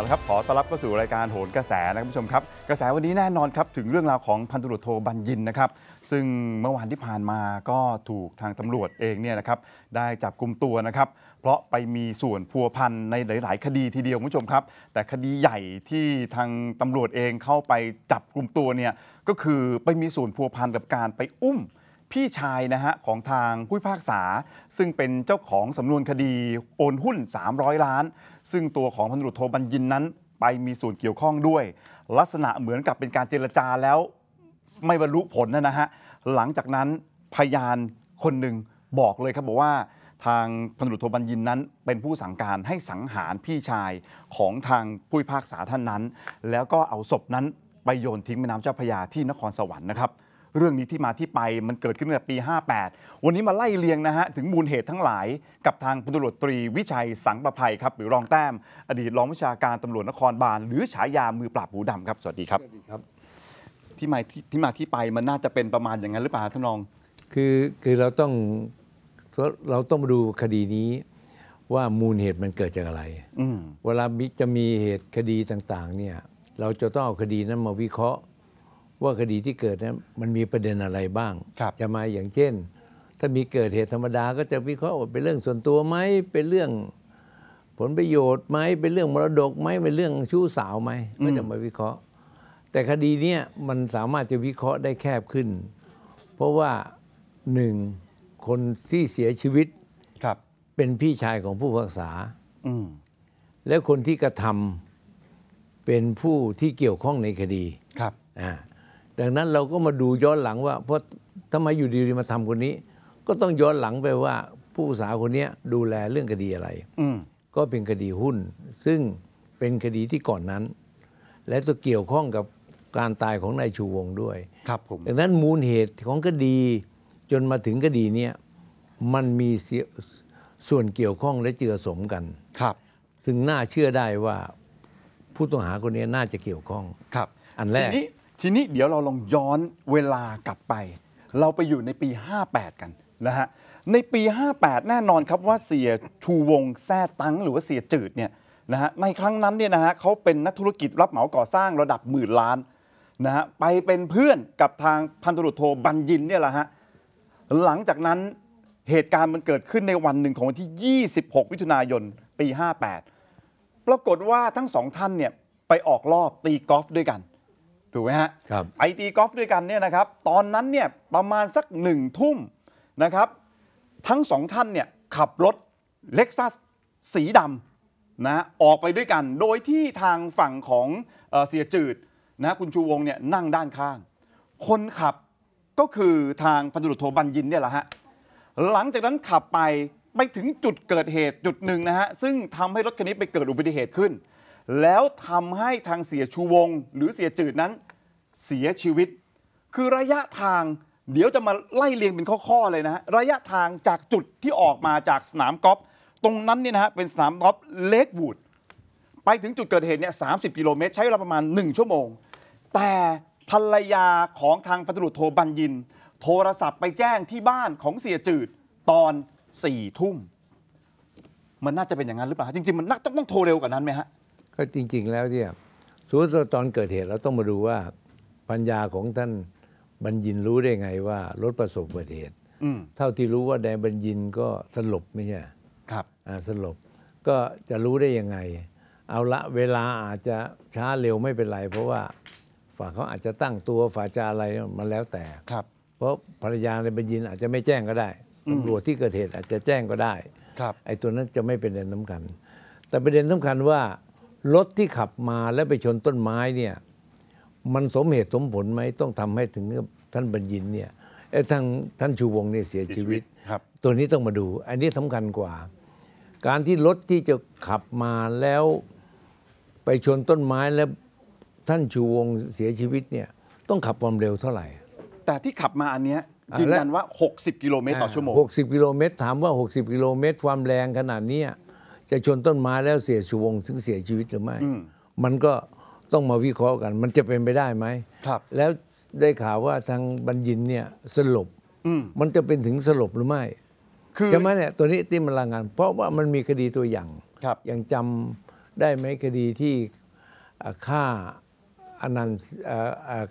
เอาละครับขอต้อนรับเข้าสู่รายการโหนกระแสนะครับผู้ชมครับ กระแสวันนี้แน่นอนครับถึงเรื่องราวของพันตุรวจโทบัญญินนะครับ ซึ่งเมื่อวานที่ผ่านมาก็ถูกทางตำรวจเองเนี่ยนะครับได้จับกลุ่มตัวนะครับ เพราะไปมีส่วนพัวพันในหลาย ๆ คดีทีเดียวคุณผู้ชมครับ แต่คดีใหญ่ที่ทางตำรวจเองเข้าไปจับกลุ่มตัวเนี่ยก็คือไปมีส่วนพัวพันกับการไปอุ้มพี่ชายนะฮะของทางผู้พิพากษาซึ่งเป็นเจ้าของสำนวนคดีโอนหุ้น 300 ล้านซึ่งตัวของพันธุ์โทบัญญินนั้นไปมีส่วนเกี่ยวข้องด้วย ลักษณะเหมือนกับเป็นการเจรจาแล้วไม่บรรลุผลนะนะฮะหลังจากนั้นพยานคนหนึ่งบอกเลยครับ บอกว่าทางพันธุโทบัญญินนั้น เป็นผู้สั่งการให้สังหารพี่ชายของทางผู้พิพากษาท่านนั้น แล้วก็เอาศพนั้น ไปโยนทิ้งแม่น้ำเจ้าพระยาที่นครสวรรค์นะครับเรื่องนี้ที่มาที่ไป มันเกิดขึ้นตั้งแต่ปี 58 วันนี้มาไล่เลียงนะฮะ ถึงมูลเหตุทั้งหลาย กับทางพลตำรวจตรีวิชัยสังประภัยครับ หรือรองแต้ม อดีตรองวิชาการตำรวจนครบาลหรือฉายามือปราบหูดำ ครับ สวัสดีครับที่มาที่ที่มาที่ไปมันน่าจะเป็นประมาณอย่างนั้นหรือเปล่าท่านรองคือคือเราต้องเราต้องมาดูคดีนี้ว่ามูลเหตุมันเกิดจากอะไรเวลาจะมีเหตุคดีต่าง ๆ เนี่ยเราจะต้องเอาคดีนั้นมาวิเคราะห์ว่าคดีที่เกิดนั้นมันมีประเด็นอะไรบ้าง จะมาอย่างเช่น ถ้ามีเกิดเหตุธรรมดา ก็จะวิเคราะห์ว่าเป็นเรื่องส่วนตัวไหมเป็นเรื่อง ผลประโยชน์ไหมเป็นเรื่องมรดกไหมเป็นเรื่องชู้สาวไหมก็จะมาวิเคราะห์ แต่คดีเนี้ยมันสามารถจะวิเคราะห์ได้แคบขึ้น เพราะว่าหนึ่งคนที่เสียชีวิตครับ เป็นพี่ชายของผู้พักษาและคนที่กระทำเป็นผู้ที่เกี่ยวข้องในคดีครับอ่าดังนั้นเราก็มาดูย้อนหลังว่าเพราะทำไมอยู่ดีๆมาทำคนนี้ ก็ต้องย้อนหลังไปว่า ผู้สาวคนนี้ดูแลเรื่องคดีอะไรก็เป็นคดีหุ้นซึ่งเป็นคดีที่ก่อนนั้น และตัวเกี่ยวข้องกับการตายของนายชูวงด้วย ครับผมดังนั้นมูลเหตุของคดีจนมาถึงคดีเนี้มันมีส่วนเกี่ยวข้องและเจือสมกัน ครับ ซึ่งน่าเชื่อได้ว่า ผู้ต้องหาคนนี้น่าจะเกี่ยวข้องครับ อันแรกทีนี้ เดี๋ยวเราลองย้อนเวลากลับไป เราไปอยู่ในปี 58 กันนะฮะ ในปี 58 แน่นอนครับว่าเสียชูวงแซ่ตังหรือว่าเสียจืดเนี่ยนะฮะในครั้งนั้นเนี่ยนะฮะเขาเป็นนักธุรกิจรับเหมาก่อสร้างระดับหมื่นล้านนะฮะไปเป็นเพื่อนกับทางพันธุรุโทบัญญินเนี่ยแหละฮะหลังจากนั้นเหตุการณ์มันเกิดขึ้นในวันหนึ่งของวันที่ 26มิถุนายน ปี 58 ปรากฏว่าทั้งสองท่านเนี่ยไปออกรอบตีกอล์ฟด้วยกันถูกไหมฮะครับไอตีกอล์ฟด้วยกันเนี่ยนะครับตอนนั้นเนี่ยประมาณสักหนึ่งทุ่มนะครับทั้งสองท่านเนี่ยขับรถเล็กซัสสีดำนะออกไปด้วยกัน โดยที่ทางฝั่งของเเสียจืดนะคุณชูวงเนี่ยนั่งด้านข้าง คนขับก็คือทางพันธุรโทบัญญินเนี่ยแหละฮะหลังจากนั้นขับไปไปถึงจุดเกิดเหตุจุดหนึ่งนะฮะ ซึ่งทำให้รถคันนี้ไปเกิดอุบัติเหตุขึ้นแล้วทำให้ทางเสียชูวง หรือเสียจืดนั้น เสียชีวิต คือระยะทางเดี๋ยวจะมาไล่เรียงเป็นข้อ ๆ เลยนะระยะทางจากจุดที่ออกมาจากสนามกอล์ฟตรงนั้นเนี่ยนะฮะ เป็นสนามกอล์ฟเลกวูดไปถึงจุดเกิดเหตุเนี่ยสากิโลเมตรใช้เวลาประมาณ 1 ชั่วโมง แต่ภรรยาของทางพันธุรุโทบัญญิน โทรศัพท์ไปแจ้งที่บ้านของเสียจืดตอน4ี่ทุ่มมันน่าจะเป็นอย่างนั้นหรือเปล่า จริงๆ มันน่าต้องโทรเร็วกว่านั้นไหมฮะก็จริงๆแล้วเนี่ยสูตตอนเกิดเหตุเราต้องมาดูว่าปัญญาของท่านบัญญินรู้ได้ไงว่ารถประสบอุบัติเหตุเท่าที่รู้ว่าแดงบัญญินก็สลบไม่ใช่ครับสลบก็จะรู้ได้ยังไง เอาละเวลาอาจจะช้าเร็วไม่เป็นไรเพราะว่าฝ่าเขาอาจจะตั้งตัวฝ่าจะอะไรมาแล้วแต่ ครับ เพราะภรรยาในบัญญินอาจจะไม่แจ้งก็ได้ตำรวจที่เกิดเหตุ อาจจะแจ้งก็ได้ ครับ ไอ้ตัวนั้นจะไม่เป็นประเด็นสำคัญแต่ประเด็นสำคัญว่ารถที่ขับมาแล้วไปชนต้นไม้เนี่ยมันสมเหตุสมผลไหมต้องทำให้ถึงท่านบรรยินเนี่ยท่านท่านชูวงเนี่ยเสียชีวิตครับ ตัวนี้ต้องมาดู อันนี้สำคัญกว่า การที่รถที่จะขับมาแล้วไปชนต้นไม้แล้วท่านชูวงเสียชีวิตเนี่ยต้องขับความเร็วเท่าไหร่ แต่ที่ขับมาอันเนี้ยยืนยันว่า 60 กิโลเมตรต่อชั่วโมง60กิโลเมตรถามว่า 60กิโลเมตรความแรงขนาดนี้จะชนต้นไม้แล้วเสียชูวงถึงเสียชีวิตหรือไม่ มันก็ต้องมาวิเคราะห์กัน มันจะเป็นไปได้ไหมครับแล้วได้ข่าวว่าทางบัญญินเนี่ยสลบ มันจะเป็นถึงสลบหรือไม่ใช่ไหมเนี่ยตัวนี้ที่มันรางงาน เพราะว่ามันมีคดีตัวอย่าง ครับอย่างจำได้ไหมคดีที่ฆ่าอนันต์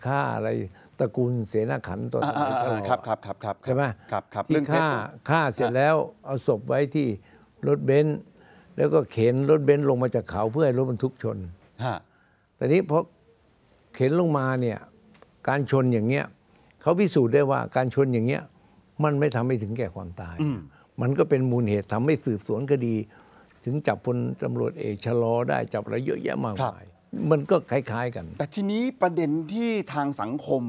ฆ่าอะไรตระกูลเสนาขันตอนใช่ครับ ครับครับครับใช่ไหมครับครับที่ฆ่าฆ่าเสร็จแล้ว เอาศพไว้ที่รถเบนซ์แล้วก็เข็นรถเบนซ์ลงมาจากเขาเพื่อให้รถบรรทุกชนฮะแต่นี้พอเข็นลงมาเนี่ยการชนอย่างเงี้ยเขาพิสูจน์ได้ว่าการชนอย่างเงี้ย มันไม่ทำให้ถึงแก่ความตาย มันก็เป็นมูลเหตุทำให้สืบสวนคดี ถึงจับพลตำรวจเอกชะลอได้จับอะไรเยอะแยะมากมายมันก็คล้ายๆกัน แต่ทีนี้ประเด็นที่ทางสังคม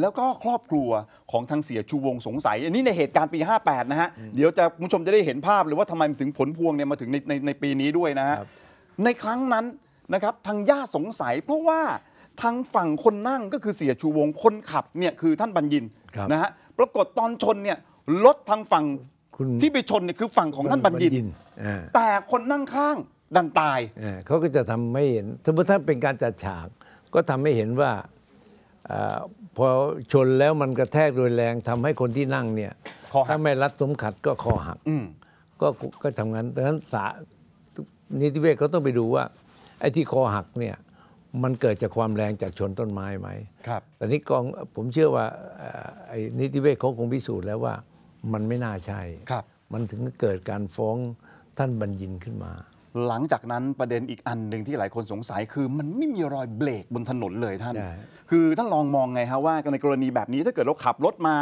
แล้วก็ครอบครัวของทางเสียชูวงสงสัย อันนี้ในเหตุการณ์ปี 58 นะฮะ เดี๋ยวจะผู้ชมจะได้เห็นภาพเลยว่าทำไมถึงผลพวงเนี่ยมาถึงในในในปีนี้ด้วยนะฮะ ในครั้งนั้นนะครับทางญาติสงสัยเพราะว่าทางฝั่งคนนั่งก็คือเสียชูวง คนขับเนี่ยคือท่านบัญญินนะฮะปรากฏตอนชนเนี่ยรถทางฝั่งที่ไปชนเนี่ยคือฝั่งของท่านบัญญิน แต่คนนั่งข้างดังตายเขาก็จะทำไม่เห็นสมมติถ้าเป็นการจัดฉาก ก็ทำให้เห็นว่าอพอชนแล้วมันกระแทกโดยแรงทำให้คนที่นั่งเนี่ยถ้าไม่รัดสมขัดก็คอหักก็ก็ทำงั้นดังนั้นสานิติเวชขาต้องไปดูว่าไอ้ที่คอหักเนี่ยมันเกิดจากความแรงจากชนต้นไม้ไหมครับแต่นี้กองผมเชื่อว่าไอ้นิติเวชเขาคงพิสูจน์แล้วว่า มันไม่น่าใช่ครับ มันถึงเกิดการฟ้องท่านบัญญินขึ้นมาหลังจากนั้นประเด็นอีกอันหนึ่งที่หลายคนสงสัยคือมันไม่มีรอยเบรกบนถนนเลยท่าน คือท่านลองมองไงฮะว่าในกรณีแบบนี้ถ้าเกิดเราขับรถมา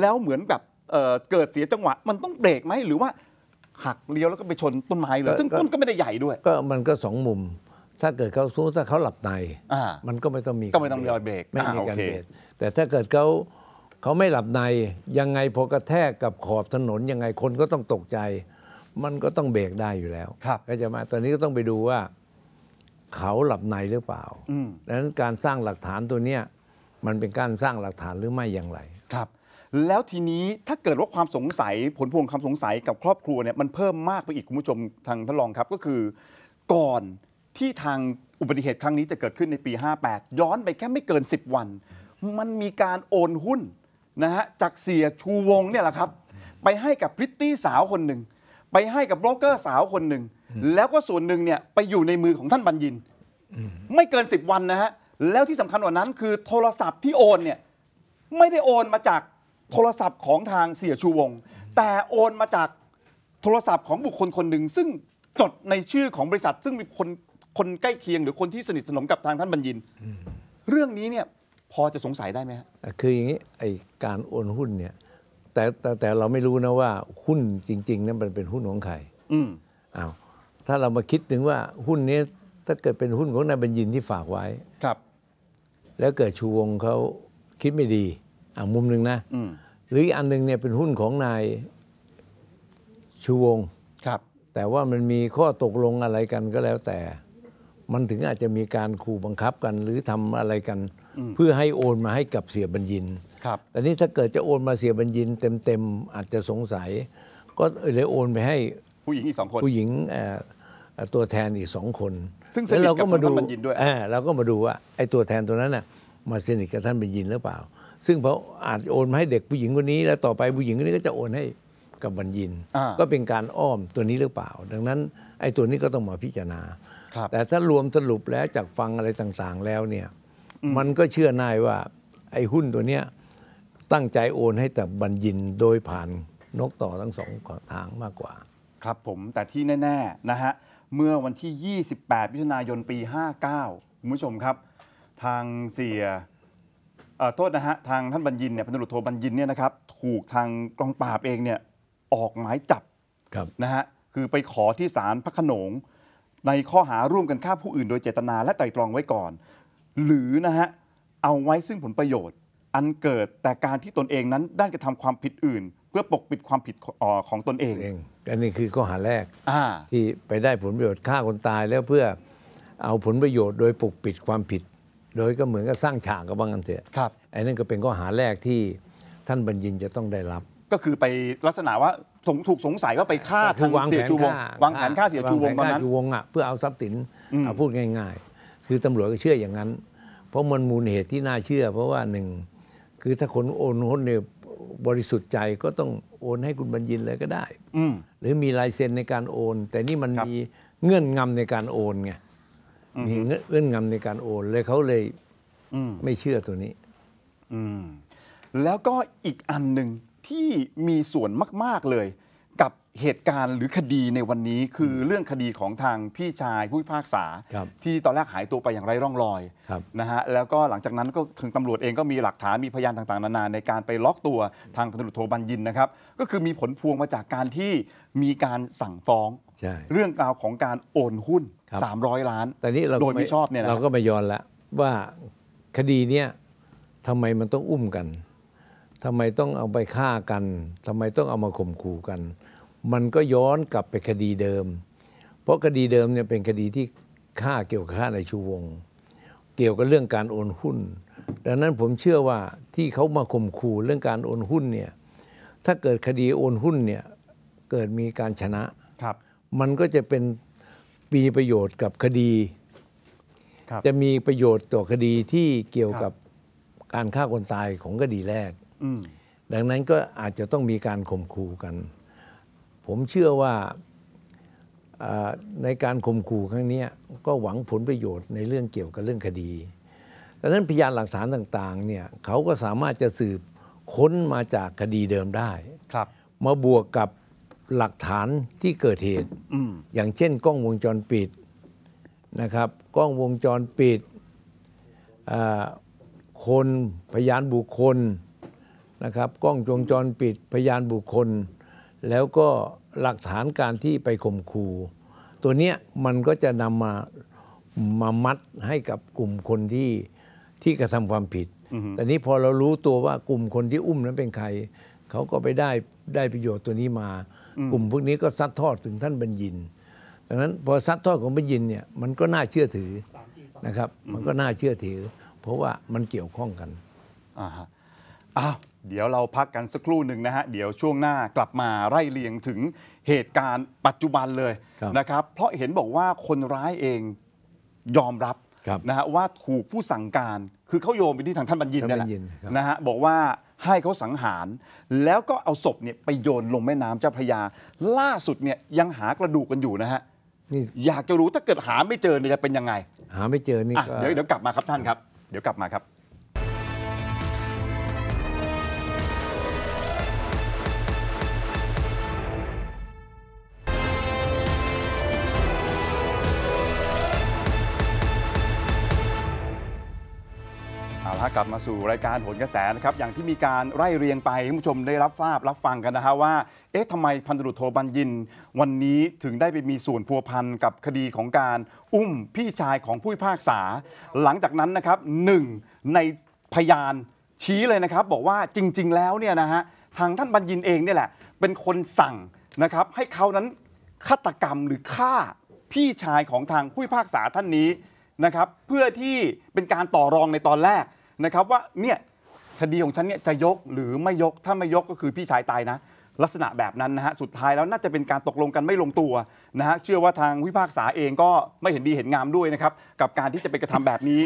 แล้วเหมือนแบบเเกิดเสียจังหวะ มันต้องเบรกไหมหรือว่าหักเลี้ยวแล้วก็ไปชนต้นไม้เลย ซึ่งต้นก็ไม่ได้ใหญ่ด้วยก็มันก็สองมุม ถ้าเกิดเขาสู้ถ้าเขาหลับในมันก็ไม่ต้องมีก็ไม่ต้องมีรอยเบรกไม่มีการเบรกแต่ถ้าเกิดเขาเขาไม่หลับใน ยังไงพอกระแทกกับขอบถนนยังไงคนก็ต้องตกใจมันก็ต้องเบรกได้อยู่แล้วก็จะมา ตอนนี้ก็ต้องไปดูว่าเขาหลับในหรือเปล่าดังนั้นการสร้างหลักฐานตัวเนี้ยมันเป็นการสร้างหลักฐานหรือไม่อย่างไร ครับ แล้วทีนี้ถ้าเกิดว่าความสงสัยผลพวงความสงสัยกับครอบครัวเนี่ยมันเพิ่มมากไปอีกคุณผู้ชมทางท่านรองครับ ก็คือ ก่อนที่ทางอุบัติเหตุครั้งนี้จะเกิดขึ้นในปี 58 ย้อนไปแค่ไม่เกิน 10 วัน มันมีการโอนหุ้นนะฮะจากเสียชูวงเนี่ยแหละครับ ไปให้กับพริตตี้สาวคนหนึ่งไปให้กับโ็อกเกอร์สาวคนหนึ่ง แล้วก็ส่วนหนึ่งเนี่ยไปอยู่ในมือของท่านบัญญินไม่เกิน10วันนะฮะ แล้วที่สำคัญกว่านั้นคือโทรศัพท์ที่โอนเนี่ยไม่ได้โอนมาจากโทรศัพท์ของทางเสียชูวง แต่โอนมาจากโทรศัพท์ของบุคคลคนหนึ่งซึ่งจดในชื่อของบริษัท ซึ่งมีคนคนใกล้เคียงหรือคนที่สนิทสนมกับทางท่านบัญญินเรื่องนี้เนี่ยพอจะสงสัยได้ไหมฮะคืออย่างนี้ไอการโอนหุ้นเนี่ยแต่แต่แต่เราไม่รู้นะว่า หุ้นจริง ๆ นั้นมันเป็นหุ้นของใครอืมอ้าวถ้าเรามาคิดถึงว่าหุ้นนี้ ถ้าเกิดเป็นหุ้นของนายบัญญินที่ฝากไว้ครับ แล้วเกิดชูวงเขาคิดไม่ดี อ่ามุมหนึ่งนะอืมหรืออันหนึงเนี่ยเป็นหุ้นของนาย ชูวงครับ แต่ว่ามันมีข้อตกลงอะไรกันก็แล้วแต่ มันถึงอาจจะมีการขู่บังคับกัน หรือทำอะไรกัน เพื่อให้โอนมาให้กับเสียบัญญินครับ แต่นี้ถ้าเกิดจะโอนมาเสียบัญญินเต็มๆ อาจจะสงสัย ก็เลยโอนไปให้ ผู้หญิงอีกสองคนผู้หญิงตัวแทนอีกสองคน ซึ่งสรากับาดบินด้วยเราก็มาดูว่า ไอ้ตัวแทนตัวนั้นน่ะมาสนิทกับท่านบัญญินหรือเปล่า ซึ่งเพราะอาจโอนมาให้เด็กผู้หญิงคนนี้ แล้วต่อไปผู้หญิงคนนี้ก็จะโอนให้กับบัญญิน ก็เป็นการอ้อมตัวนี้หรือเปล่า ดังนั้นไอ้ตัวนี้ก็ต้องมาพิจารณาแต่ถ้ารวมสรุปแล้วจากฟังอะไรต่างๆแล้วเนี่ยมันก็เชื่อนายว่าไอ้หุ้นตัวเนี้ยตั้งใจโอนให้แต่บัญญินโดยผ่านนกต่อทั้งสองทางมากกว่า ครับผม แต่ที่แน่ๆนะฮะเมื่อวันที่ 28 มิถุนายนปี 59 คุณผู้ชมครับ ทางเสียโทษนะฮะทางท่านบัญญินเนี่ยพันธุ์โทบัญญินเนี่ยนะครับถูกทางกองปราบเองเนี่ยออกหมายจับนะฮะคือไปขอที่ศาลพระขนง ในข้อหาร่วมกันฆ่าผู้อื่นโดยเจตนาและไตร่ตรองไว้ก่อน หรือนะฮะเอาไว้ซึ่งผลประโยชน์อันเกิดแต่การที่ตนเองนั้นได้กระทำความผิดอื่น เพื่อปกปิดความผิดของตนเองอันนี้คือข้อหาแรกที่ไปได้ผลประโยชน์ฆ่าคนตาย แล้วเพื่อเอาผลประโยชน์ โดยปกปิดความผิด โดยก็เหมือนกับสร้างฉากกับบางอันเถอะครับอันนั้นก็เป็นข้อหาแรกที่ท่านบัญญินจะต้องได้รับ ก็คือไปลักษณะว่าถูกสงสัย ว่าไปฆ่าทางเสียชูวงวางแผนฆ่าเสียชูวงตอนนั้นชูวงอ่ะเพื่อเอาทรัพย์สินเอาพูดง่าย ๆ คือตำรวจก็เชื่ออย่างนั้น เพราะมันมูลเหตุที่น่าเชื่อ เพราะว่าหนึ่งคือถ้าคนโอนหุ้นเนี่ยบริสุทธิ์ใจก็ต้องโอนให้คุณบรรยินเลยก็ได้หรือมีลายเซ็นในการโอน แต่นี่มันมีเงื่อนงำในการโอนไงมีเงื่อนงำในการโอนเลยเขาเลยไม่เชื่อตัวนี้แล้วก็อีกอันหนึ่งที่มีส่วนมาก ๆ เลยเหตุการณ์หรือคดีในวันนี้คือเรื่องคดีของทางพี่ชายผู้พิพากษา ที่ตอนแรกหายตัวไปอย่างไร้ร่องรอยนะฮะแล้วก็หลังจากนั้นก็ถึงตำรวจเองก็มีหลักฐานมีพยานต่างๆนานา ในการไปล็อกตัวทางพันตำรวจโทบัญญินนะครับ ก็คือมีผลพวงมาจากการที่มีการสั่งฟ้อง เรื่องราวของการโอนหุ้น 300 ล้าน แต่นี้เราโดยไม่ชอบเนี่ยนะเราก็ไม่ย้อนละว่าคดีเนี้ยทำไมมันต้องอุ้มกันทำไมต้องเอาไปฆ่ากันทำไมต้องเอามาข่มขู่กันมันก็ย้อนกลับไปคดีเดิม เพราะคดีเดิมเนี่ยเป็นคดีที่ฆ่าเกี่ยวกับฆ่าในชูวงเกี่ยวกับเรื่องการโอนหุ้น ดังนั้นผมเชื่อว่าที่เขามาข่มขู่เรื่องการโอนหุ้นเนี่ย ถ้าเกิดคดีโอนหุ้นเนี่ยเกิดมีการชนะครับ มันก็จะเป็นปีประโยชน์กับคดีคจะมีประโยชน์ต่อคดีที่เกี่ยวกับการฆ่าคนตายของคดีแรกดังนั้นก็อาจจะต้องมีการข่มขู่กันผมเชื่อว่าในการข่มขู่ครั้งนี้ก็หวังผลประโยชน์ในเรื่องเกี่ยวกับเรื่องคดี ดังนั้นพยานหลักฐานต่างๆเนี่ยเขาก็สามารถจะสืบค้นมาจากคดีเดิมได้ครับ มาบวกกับหลักฐานที่เกิดเหตุ อย่างเช่นกล้องวงจรปิดนะครับกล้องวงจรปิดคนพยานบุคคลนะครับกล้องวงจรปิด พยานบุคคลแล้วก็หลักฐานการที่ไปข่มขู่ตัวเนี้ยมันก็จะนำมามามัดให้กับกลุ่มคนที่ที่กระทำความผิด แต่นี้พอเรารู้ตัวว่ากลุ่มคนที่อุ้มนั้นเป็นใคร เขาก็ไปได้ได้ประโยชน์ตัวนี้มา กลุ่มพวกนี้ก็ซัดทอดถึงท่านบัญญินดังนั้นพอซัดทอดของบัญญินเนี่ย มันก็น่าเชื่อถือนะครับ มันก็น่าเชื่อถือ เพราะว่ามันเกี่ยวข้องกันอ่าฮะอ้าวเดี๋ยวเราพักกันสักครู่หนึ่งนะฮะเดี๋ยวช่วงหน้ากลับมาไล่เลียงถึงเหตุการณ์ปัจจุบันเลยนะครับ เพราะเห็นบอกว่าคนร้ายเองยอมรับนะฮะว่าถูกผู้สั่งการคือเขาโยมไปที่ทางท่านบัญญินนี่แหละนะฮะบอกว่าให้เขาสังหารแล้วก็เอาศพเนี่ยไปโยนลงแม่น้ำเจ้าพระยา ล่าสุดเนี่ยยังหากระดูกกันอยู่นะฮะอยากจะรู้ถ้าเกิดหาไม่เจอเนี่ยจะเป็นยังไงหาไม่เจอนี่เดี๋ยวเดี๋ยวกลับมาครับท่านครับเดี๋ยวกลับมาครับกลับมาสู่รายการผลกระแสนะครับอย่างที่มีการไล่เรียงไปให้ผู้ชมได้รับทราบรับฟังกันนะฮะว่า เอ๊ะทำไมพันธุโทบัญญิน วันนี้ถึงได้ไปมีส่วนพัวพันกับคดีของการอุ้มพี่ชายของผู้พิพากษา หลังจากนั้นนะครับหนึ่งในพยานชี้เลยนะครับ บอกว่าจริงๆ แล้วเนี่ยนะฮะ ทางท่านบัญญินเองเนี่ยแหละ เป็นคนสั่งนะครับให้เขานั้นฆาตกรรมหรือฆ่าพี่ชายของทางผู้พิพากษาท่านนี้นะครับเพื่อที่เป็นการต่อรองในตอนแรกนะครับว่าเนี่ยคดีของฉันเนี่ยจะยกหรือไม่ยกถ้าไม่ยกก็คือพี่ชายตายนะลักษณะแบบนั้นนะฮะสุดท้ายแล้วน่าจะเป็นการตกลงกันไม่ลงตัวนะฮะเชื่อว่าทางวิพากษาเองก็ไม่เห็นดีเห็นงามด้วยนะครับกับการที่จะไปกระทำแบบนี้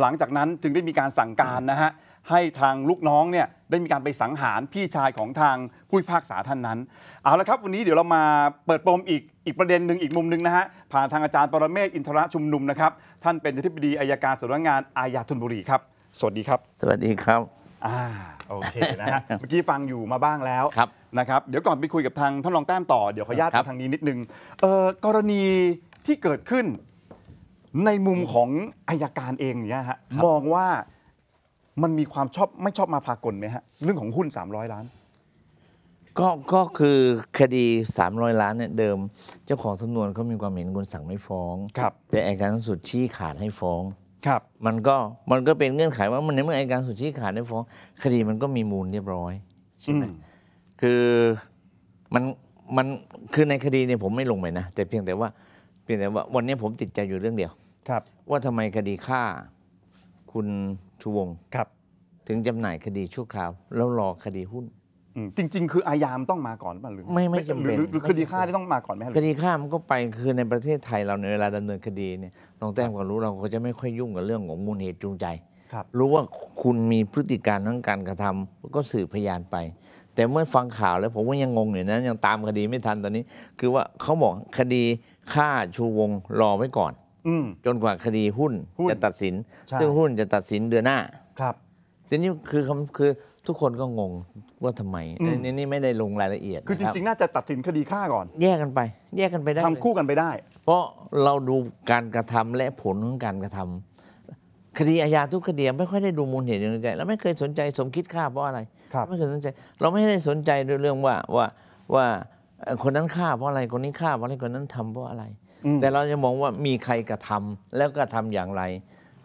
หลังจากนั้นจึงได้มีการสั่งการนะฮะให้ทางลูกน้องเนี่ยได้มีการไปสังหารพี่ชายของทางผู้พิพากษาท่านนั้นเอาละครับวันนี้เดี๋ยวเรามาเปิดปมอีกอีกประเด็นหนึ่งอีกมุมหนึ่งนะฮะผ่านทางอาจารย์ปรเมศอินทรชุมนุมนะครับท่านเป็นอธิบดีอายการสำนักงานอาญาธนบุรีครับสวัสดีครับ สวัสดีครับอ่าโอเคนะฮะเมื่อกี้ฟังอยู่มาบ้างแล้วครับนะครับ เดี๋ยวก่อนไปคุยกับทางท่านรองแต้มต่อ เดี๋ยวขออนุญาตทางนี้นิดนึง เอ่อกรณีที่เกิดขึ้นในมุมของอายการเองเนี่ยฮะ มองว่ามันมีความชอบไม่ชอบมาพากลไหมฮะ เรื่องของหุ้น 300 ล้าน ก็ก็คือคดี 300 ล้านเนี่ยเดิม เจ้าของสำนวนเขามีความเห็นคุณสั่งไม่ฟ้องครับแต่อายการสสุดชี้ขาดให้ฟ้องครับมันก็มันก็เป็นเงื่อนไขว่ามันในเมื่ออยการสุที้ขาดได้ฟ้อง คดีมันก็มีมูลเรียบร้อยใช่ไหมคือมันมัน คือในคดีเนี่ยผมไม่ลงไปนะ แต่เพียงแต่ว่าเพียงแต่ว่าวันนี้ผมติดใจอยู่เรื่องเดียวครับ ว่าทำไมคดีฆ่าคุณชูวงครับถึงจำหน่ายคดีชั่วคราวแล้วรอคดีหุ้นจริง ๆ คืออายามต้องมาก่อนป่ะหรือไม่ไม่จำเป็นหรือคดีฆ่าที่ต้องมาก่อนไหมคดีฆ่ามันก็ไปคือในประเทศไทยเราในเวลาดำเนินคดีเนี่ยน้องแต้มก็รู้เราก็จะไม่ค่อยยุ่งกับเรื่องของมูลเหตุจูงใจรู้ว่าคุณมีพฤติการทั้งการกระทำ ก็สืบพยานไป แต่เมื่อฟังข่าวแล้ว ผมก็ยังงงอยู่นะยังตามคดีไม่ทันตอนนี้ คือว่าเขาบอกคดีฆ่าชูวงรอไว้ก่อนจนกว่าคดีหุ้น จะตัดสินซึ่งหุ้นจะตัดสินเดือนหน้าครับทีนี้คือคำคือทุกคนก็งงว่าทำไมนี่ไม่ได้ลงรายละเอียด คือจริงๆ น่าจะตัดสินคดีฆ่าก่อน แยกกันไป แยกกันไปได้ทำคู่กันไปได้ เพราะเราดูการกระทำและผลของการกระทำคดีอาญาทุกคดีไม่ค่อยได้ดูมูลเหตุอย่างใจแล้วไม่เคยสนใจสมคิดฆ่าเพราะอะไรรไม่เคยสนใจ เราไม่ได้สนใจเรื่องว่าว่าว่าคนนั้นฆ่าเพราะอะไร คนนี้ฆ่าเพราะอะไร คนนั้นทำเพราะอะไร แต่เราจะมองว่ามีใครกระทำแล้วกระทำอย่างไร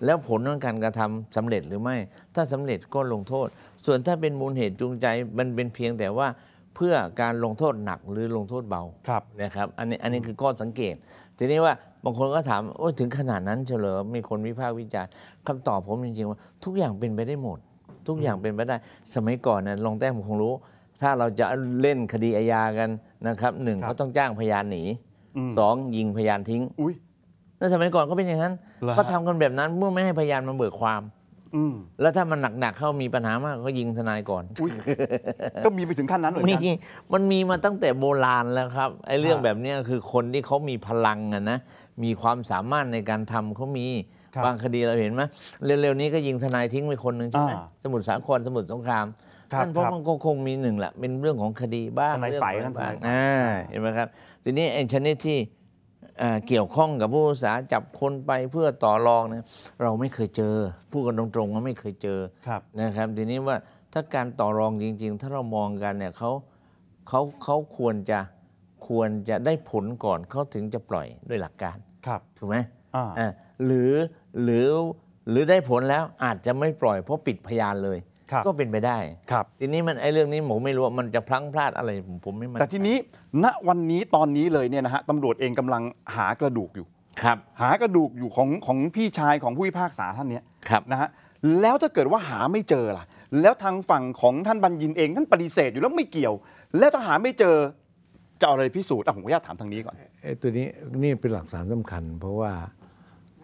แล้วผลของการกระทำสำเร็จหรือไม่ ถ้าสำเร็จก็ลงโทษส่วนถ้าเป็นมูลเหตุจูงใจมันเป็นเพียงแต่ว่าเพื่อการลงโทษหนักหรือลงโทษเบา ครับนะครับอันนี้อันนี้คือข้อสังเกต ทีนี้ว่าบางคนก็ถาม โอ้ถึงขนาดนั้นเฉลยมีคนวิพากษ์วิจารณ์คำตอบผมจริงๆ ว่าทุกอย่างเป็นไปได้หมด ทุกอย่างเป็นไปได้สมัยก่อนนะลองแต้มผมคงรู้ ถ้าเราจะเล่นคดีอาญากันนะครับหนึ่งเขาต้องจ้างพยานหนีสองยิงพยานทิ้งแล้วสมัยก่อนก็เป็นอย่างนั้นก็ทำกันแบบนั้นเมื่อไม่ให้พยานมาเบิกความแล้วถ้ามันหนักๆเข้ามีปัญหามากเขายิงทนายก่อนก็มีไปถึงขั้นนั้นเลยนีมันมีมาตั้งแต่โบราณแล้วครับไอ้เรื่องแบบนี้คือคนที่เขามีพลังอะนะมีความสามารถในการทำเขามีบางคดีเราเห็นไหมเร็วๆนี้ก็ยิงทนายทิ้งไปคนหนึ่งใช่ไหมสมุทรสาครสมุทรสงครามท่านเพราะมันก็คงมีหนึ่งแหละเป็นเรื่องของคดีบ้างเรื่องอะไรบ้างเห็นไหมครับทีนี้ไอ้ชนิดที่เกี่ยวข้องกับผู้อสาจับคนไปเพื่อต่อรองเนี่ยเราไม่เคยเจอผู้กันตรงๆก็ไม่เคยเจอนะครับ ทีนี้ว่าถ้าการต่อรองจริงๆ ถ้าเรามองกันเนี่ยเขาเขาเขาควรจะควรจะได้ผลก่อนเขาถึงจะปล่อยด้วยหลักการครับถูกไหมหรือ หรือหรือได้ผลแล้วอาจจะไม่ปล่อยเพราะปิดพยานเลยก็เป็นไปได้ ครับ ทีนี้มันไอ้เรื่องนี้ผมไม่รู้มันจะพลั้งพลาดอะไรผมผมไม่มันแต่ทีนี้ณวันนี้ตอนนี้เลยเนี่ยนะฮะตำรวจเองกำลังหากระดูกอยู่ ครับ หากระดูกอยู่ของของพี่ชายของผู้พิพากษาท่านเนี้ยครับนะฮะ แล้วถ้าเกิดว่าหาไม่เจอล่ะ แล้วทางฝั่งของท่านบัญญินเองท่านปฏิเสธอยู่แล้วไม่เกี่ยว แล้วถ้าหาไม่เจอ จะเอาอะไรพิสูจน์อ่ะผมอยากถามทางนี้ก่อนไอ้ตัวนี้นี่เป็นหลักฐานสำคัญ เพราะว่า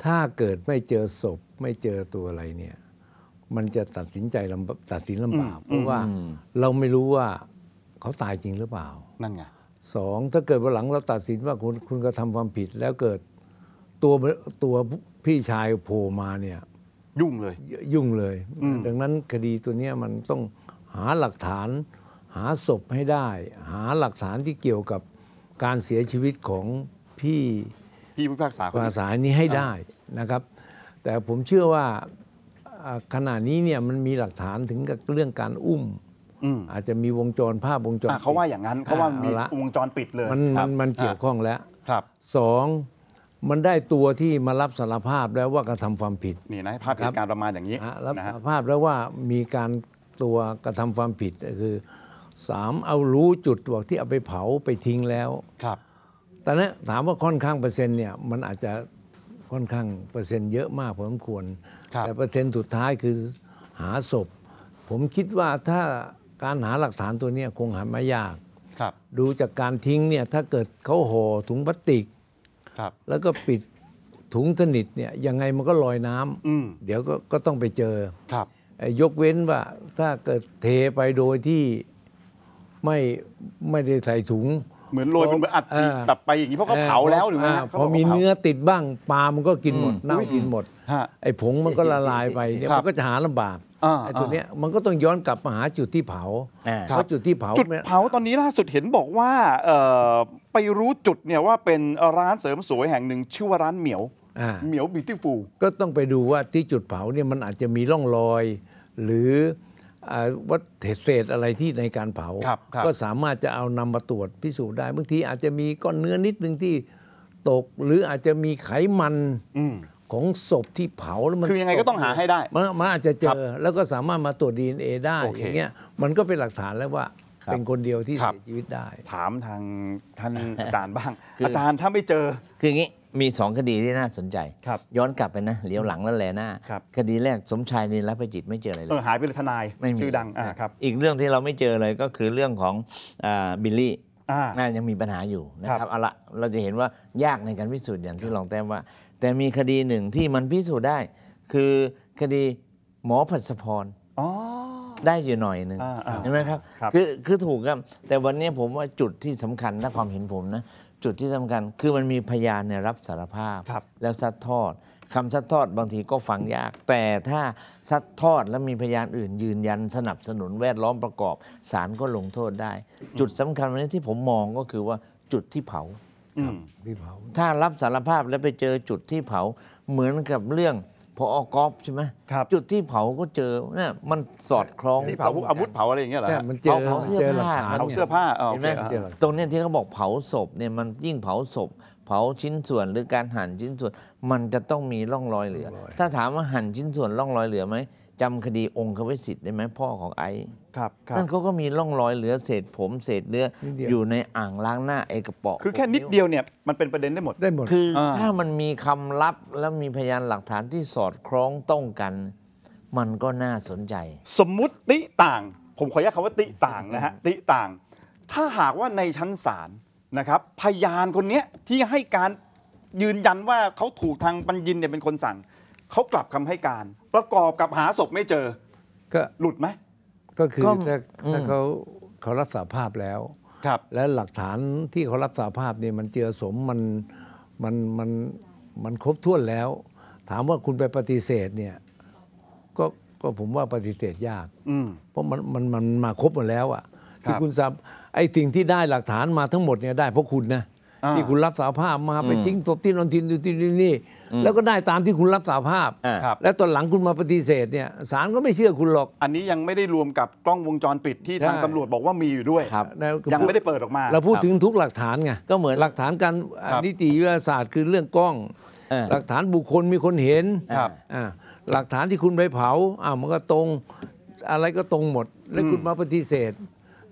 ถ้าเกิดไม่เจอศพไม่เจอตัวอะไรเนี่ยมันจะตัดสินใจลำตัดสินลำบากเพราะว่าเราไม่รู้ว่าเขาตายจริงหรือเปล่า นั่นไงสองถ้าเกิดวันหลังเราตัดสินว่าคุณคุณกระทำความผิดแล้วเกิดตัวตัวพี่ชายโผล่มาเนี่ย ยุ่งเลยยุ่งเลย ดังนั้นคดีตัวนี้มันต้องหาหลักฐานหาศพให้ได้ หาหลักฐานที่เกี่ยวกับการเสียชีวิตของพี่พี่พิพากษาภาษานี้ให้ได้นะครับ แต่ผมเชื่อว่าขณะนี้เนี่ยมันมีหลักฐานถึงกับเรื่องการอุ้มอาจจะมีวงจรภาพวงจรเขาว่าอย่างนั้นเขาว่ามีวงจรปิดเลยมันมันมันเกี่ยวข้องแล้วครับสองมันได้ตัวที่มารับสารภาพแล้วว่ากระทำความผิดนี่นะภาพเหตุการณ์ประมาณอย่างนี้รับสารภาพแล้วว่ามีการตัวกระทำความผิดคือสามเอารู้จุดวที่เอาไปเผาไปทิ้งแล้วครับตอน้ถามว่าค่อนข้างเปอร์เซ็นต์เนี่ยมันอาจจะค่อนข้างเปอร์เซ็นต์เยอะมากพอสมควรแต่ประเด็นสุดท้ายคือหาศพ ผมคิดว่าถ้าการหาหลักฐานตัวนี้คงหาไม่ยากดูจากการทิ้งเนี่ยถ้าเกิดเขาห่อถุงพลาสติกแล้วก็ปิดถุงสนิทเนี่ยยังไงมันก็ลอยน้ำเดี๋ยวก็ต้องไปเจอยกเว้นว่า ถ้าเกิดเทไปโดยที่ไม่ไม่ได้ใส่ถุงเหมือนโรยเป็นอัฐิแบบไปอย่างนี้เพราะเขาเผาแล้วหรือไม่พอมีเนื้อติดบ้าง ปลามันก็กินหมดเน่ากินหมดไอ้ผงมันก็ละลายไปเนี่ยมันก็จะหาลำบาก ไอ้ตัวเนี้ยมันก็ต้องย้อนกลับมาหาจุดที่เผาเพราะจุดที่เผาจุดเผาตอนนี้ล่าสุดเห็นบอกว่าไปรู้จุดเนี่ยว่าเป็นร้านเสริมสวยแห่งหนึ่งชื่อว่าร้านเหมียว เหมียวบิวตี้ฟูลก็ต้องไปดูว่าที่จุดเผาเนี่ยมันอาจจะมีร่องรอย หรือวัตเศษอะไรที่ในการเผา ก็สามารถจะเอานำมาตรวจพิสูจน์ได้บางทีอาจจะมีก้อนเนื้อนิดนึงที่ตกหรืออาจจะมีไขมันของศพที่เผาแล้วมันคือยังไงก็ต้องหาให้ได้ มันอาจจะเจอแล้วก็สามารถมาตรวจดีเอ็นเอได้อย่างเงี้ยมันก็เป็นหลักฐานแล้วว่า เป็นคนเดียวที่เสียชีวิตได้ ถามทางท่านอาจารย์บ้าง อาจารย์ถ้าไม่เจอคืออย่างนี้มีสองคดีที่น่าสนใจ ย้อนกลับไปนะ เหลียวหลังแล้วแหลหน้า คดีแรกสมชายนิรัไประจิตไม่เจออะไรเลยหายไปเลยทนาย ชื่อดัง อีกเรื่องที่เราไม่เจอเลยก็คือเรื่องของบิลลี่น่ายังมีปัญหาอยู่นะครับ เอาละเราจะเห็นว่ายากในการพิสูจน์อย่างที่รองแต้มว่า แต่มีคดีหนึ่งที่มันพิสูจน์ได้ คือคดีหมอผัสพรได้อยู่หน่อยหนึ่งใช่ไหมครับคือคือถูกครับ แต่วันนี้ผมว่าจุดที่สำคัญถ้ความเห็นผมนะจุดที่สำคัญ คือมันมีพยานเนี่ยรับสารภาพ แล้วซัดทอดคำซัดทอดบางทีก็ฟังยาก แต่ถ้าซัดทอดแล้วมีพยานอื่น ยืนยันสนับสนุนแวดล้อมประกอบศาลก็ลงโทษได้ จุดสำคัญวันนี้ที่ผมมองก็คือว่าจุดที่เผาที่เผาถ้ารับสารภาพแล้วไปเจอจุดที่เผาเหมือนกับเรื่องพออกอฟใช่ไหมครับจุดที่เผาก็เจอเนี่ยมันสอดคล้องที่เผาอาวุธเผาอะไรอย่างเงี้ยเหรอเมันเจอเผาเสื้อผ้าเผาเสื้อผ้าเห็นไหมตรงนี้ที่เขาบอกเผาศพเนี่ยมันยิ่งเผาศพ เผาชิ้นส่วนหรือการหั่นชิ้นส่วนมันจะต้องมีร่องรอยเหลือ ถ้าถามว่าหั่นชิ้นส่วนร่องรอยเหลือไหมจำคดี องค์ควิสิทธิ์ได้ไหมพ่อของไอ้ ครับ นั่นเขาก็มีร่องรอยเหลือเศษผมเศษเนื้อดอยู่ในอ่างล้างหน้าไอกระป๋อคือแค่นิดเดียวเนี่ยมันเป็นประเด็นได้หมดได้หมดคืออถ้ามันมีคำลับ แล้วมีพยานหลักฐานที่สอดคล้องต้องกันมันก็น่าสนใจ สมมุติติต่าง ผมขออนุญาตคำว่าติต่างนะฮะติต่าง ถ้าหากว่าในชั้นศาลนะครับพยานคนนี้ที่ให้การยืนยันว่าเขาถูกทางบัญญินเนี่ยเป็นคนสั่งเขากลับคำให้การ ประกอบกับหาศพไม่เจอก็หลุดไหมก็คือถ้าถ้าเขาเขารับสาภาพแล้วครับ และหลักฐานที่เขารับสาภาพเนี่ยมันเจือสมมันมันมันมันครบถ้วนแล้ว ถามว่าคุณไปปฏิเสธเนี่ย ก็ก็ผมว่าปฏิเสธยาก อืเพราะมันมันมันมาครบหมดแล้วอะที่คุณสับไอ้สิ่งที่ได้หลักฐานมาทั้งหมดเนี่ยได้เพราะคุณนะที่คุณรับสาภาพมาไปทิ้งศพที่นนทินอยู่ที่นี่แล้วก็ได้ตามที่คุณรับสาภาพ และตอนหลังคุณมาปฏิเสธเนี่ยศาลก็ไม่เชื่อคุณหรอก อันนี้ยังไม่ได้รวมกับกล้องวงจรปิดที่ทางตำรวจบอกว่ามีอยู่ด้วย ยังไม่ได้เปิดออกมาเราพูดถึงทุกหลักฐานไงก็เหมือนหลักฐานการนิติวิทยาศาสตร์คือเรื่องกล้อง หลักฐานบุคคลมีคนเห็นหลักฐานที่คุณไปเผาอ้าวมันก็ตรงอะไรก็ตรงหมดแล้วคุณมาปฏิเสธ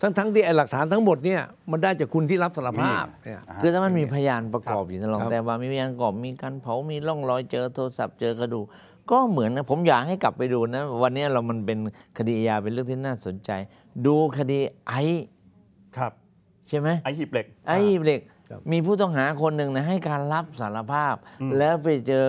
ทั้งทั้งที่หลักฐานทั้งหมดเนี่ยมันได้จากคุณที่รับสารภาพเนี่ยคือถ้ามันมีพยานประกอบอยู่ตลอง แต่ว่ามีพยานประกอบมีการเผา มีร่องรอยเจอโทรศัพท์เจอกระดูกก็เหมือนนะ ผมอยากให้กลับไปดูนะ วันนี้เรามันเป็นคดียาเป็นเรื่องที่น่าสนใจ ดูคดีไอครับ ใช่ไหมไอหีบเหล็กไอหีบเหล็กมีผู้ต้องหาคนหนึ่งนะให้การรับสารภาพ แล้วไปเจอ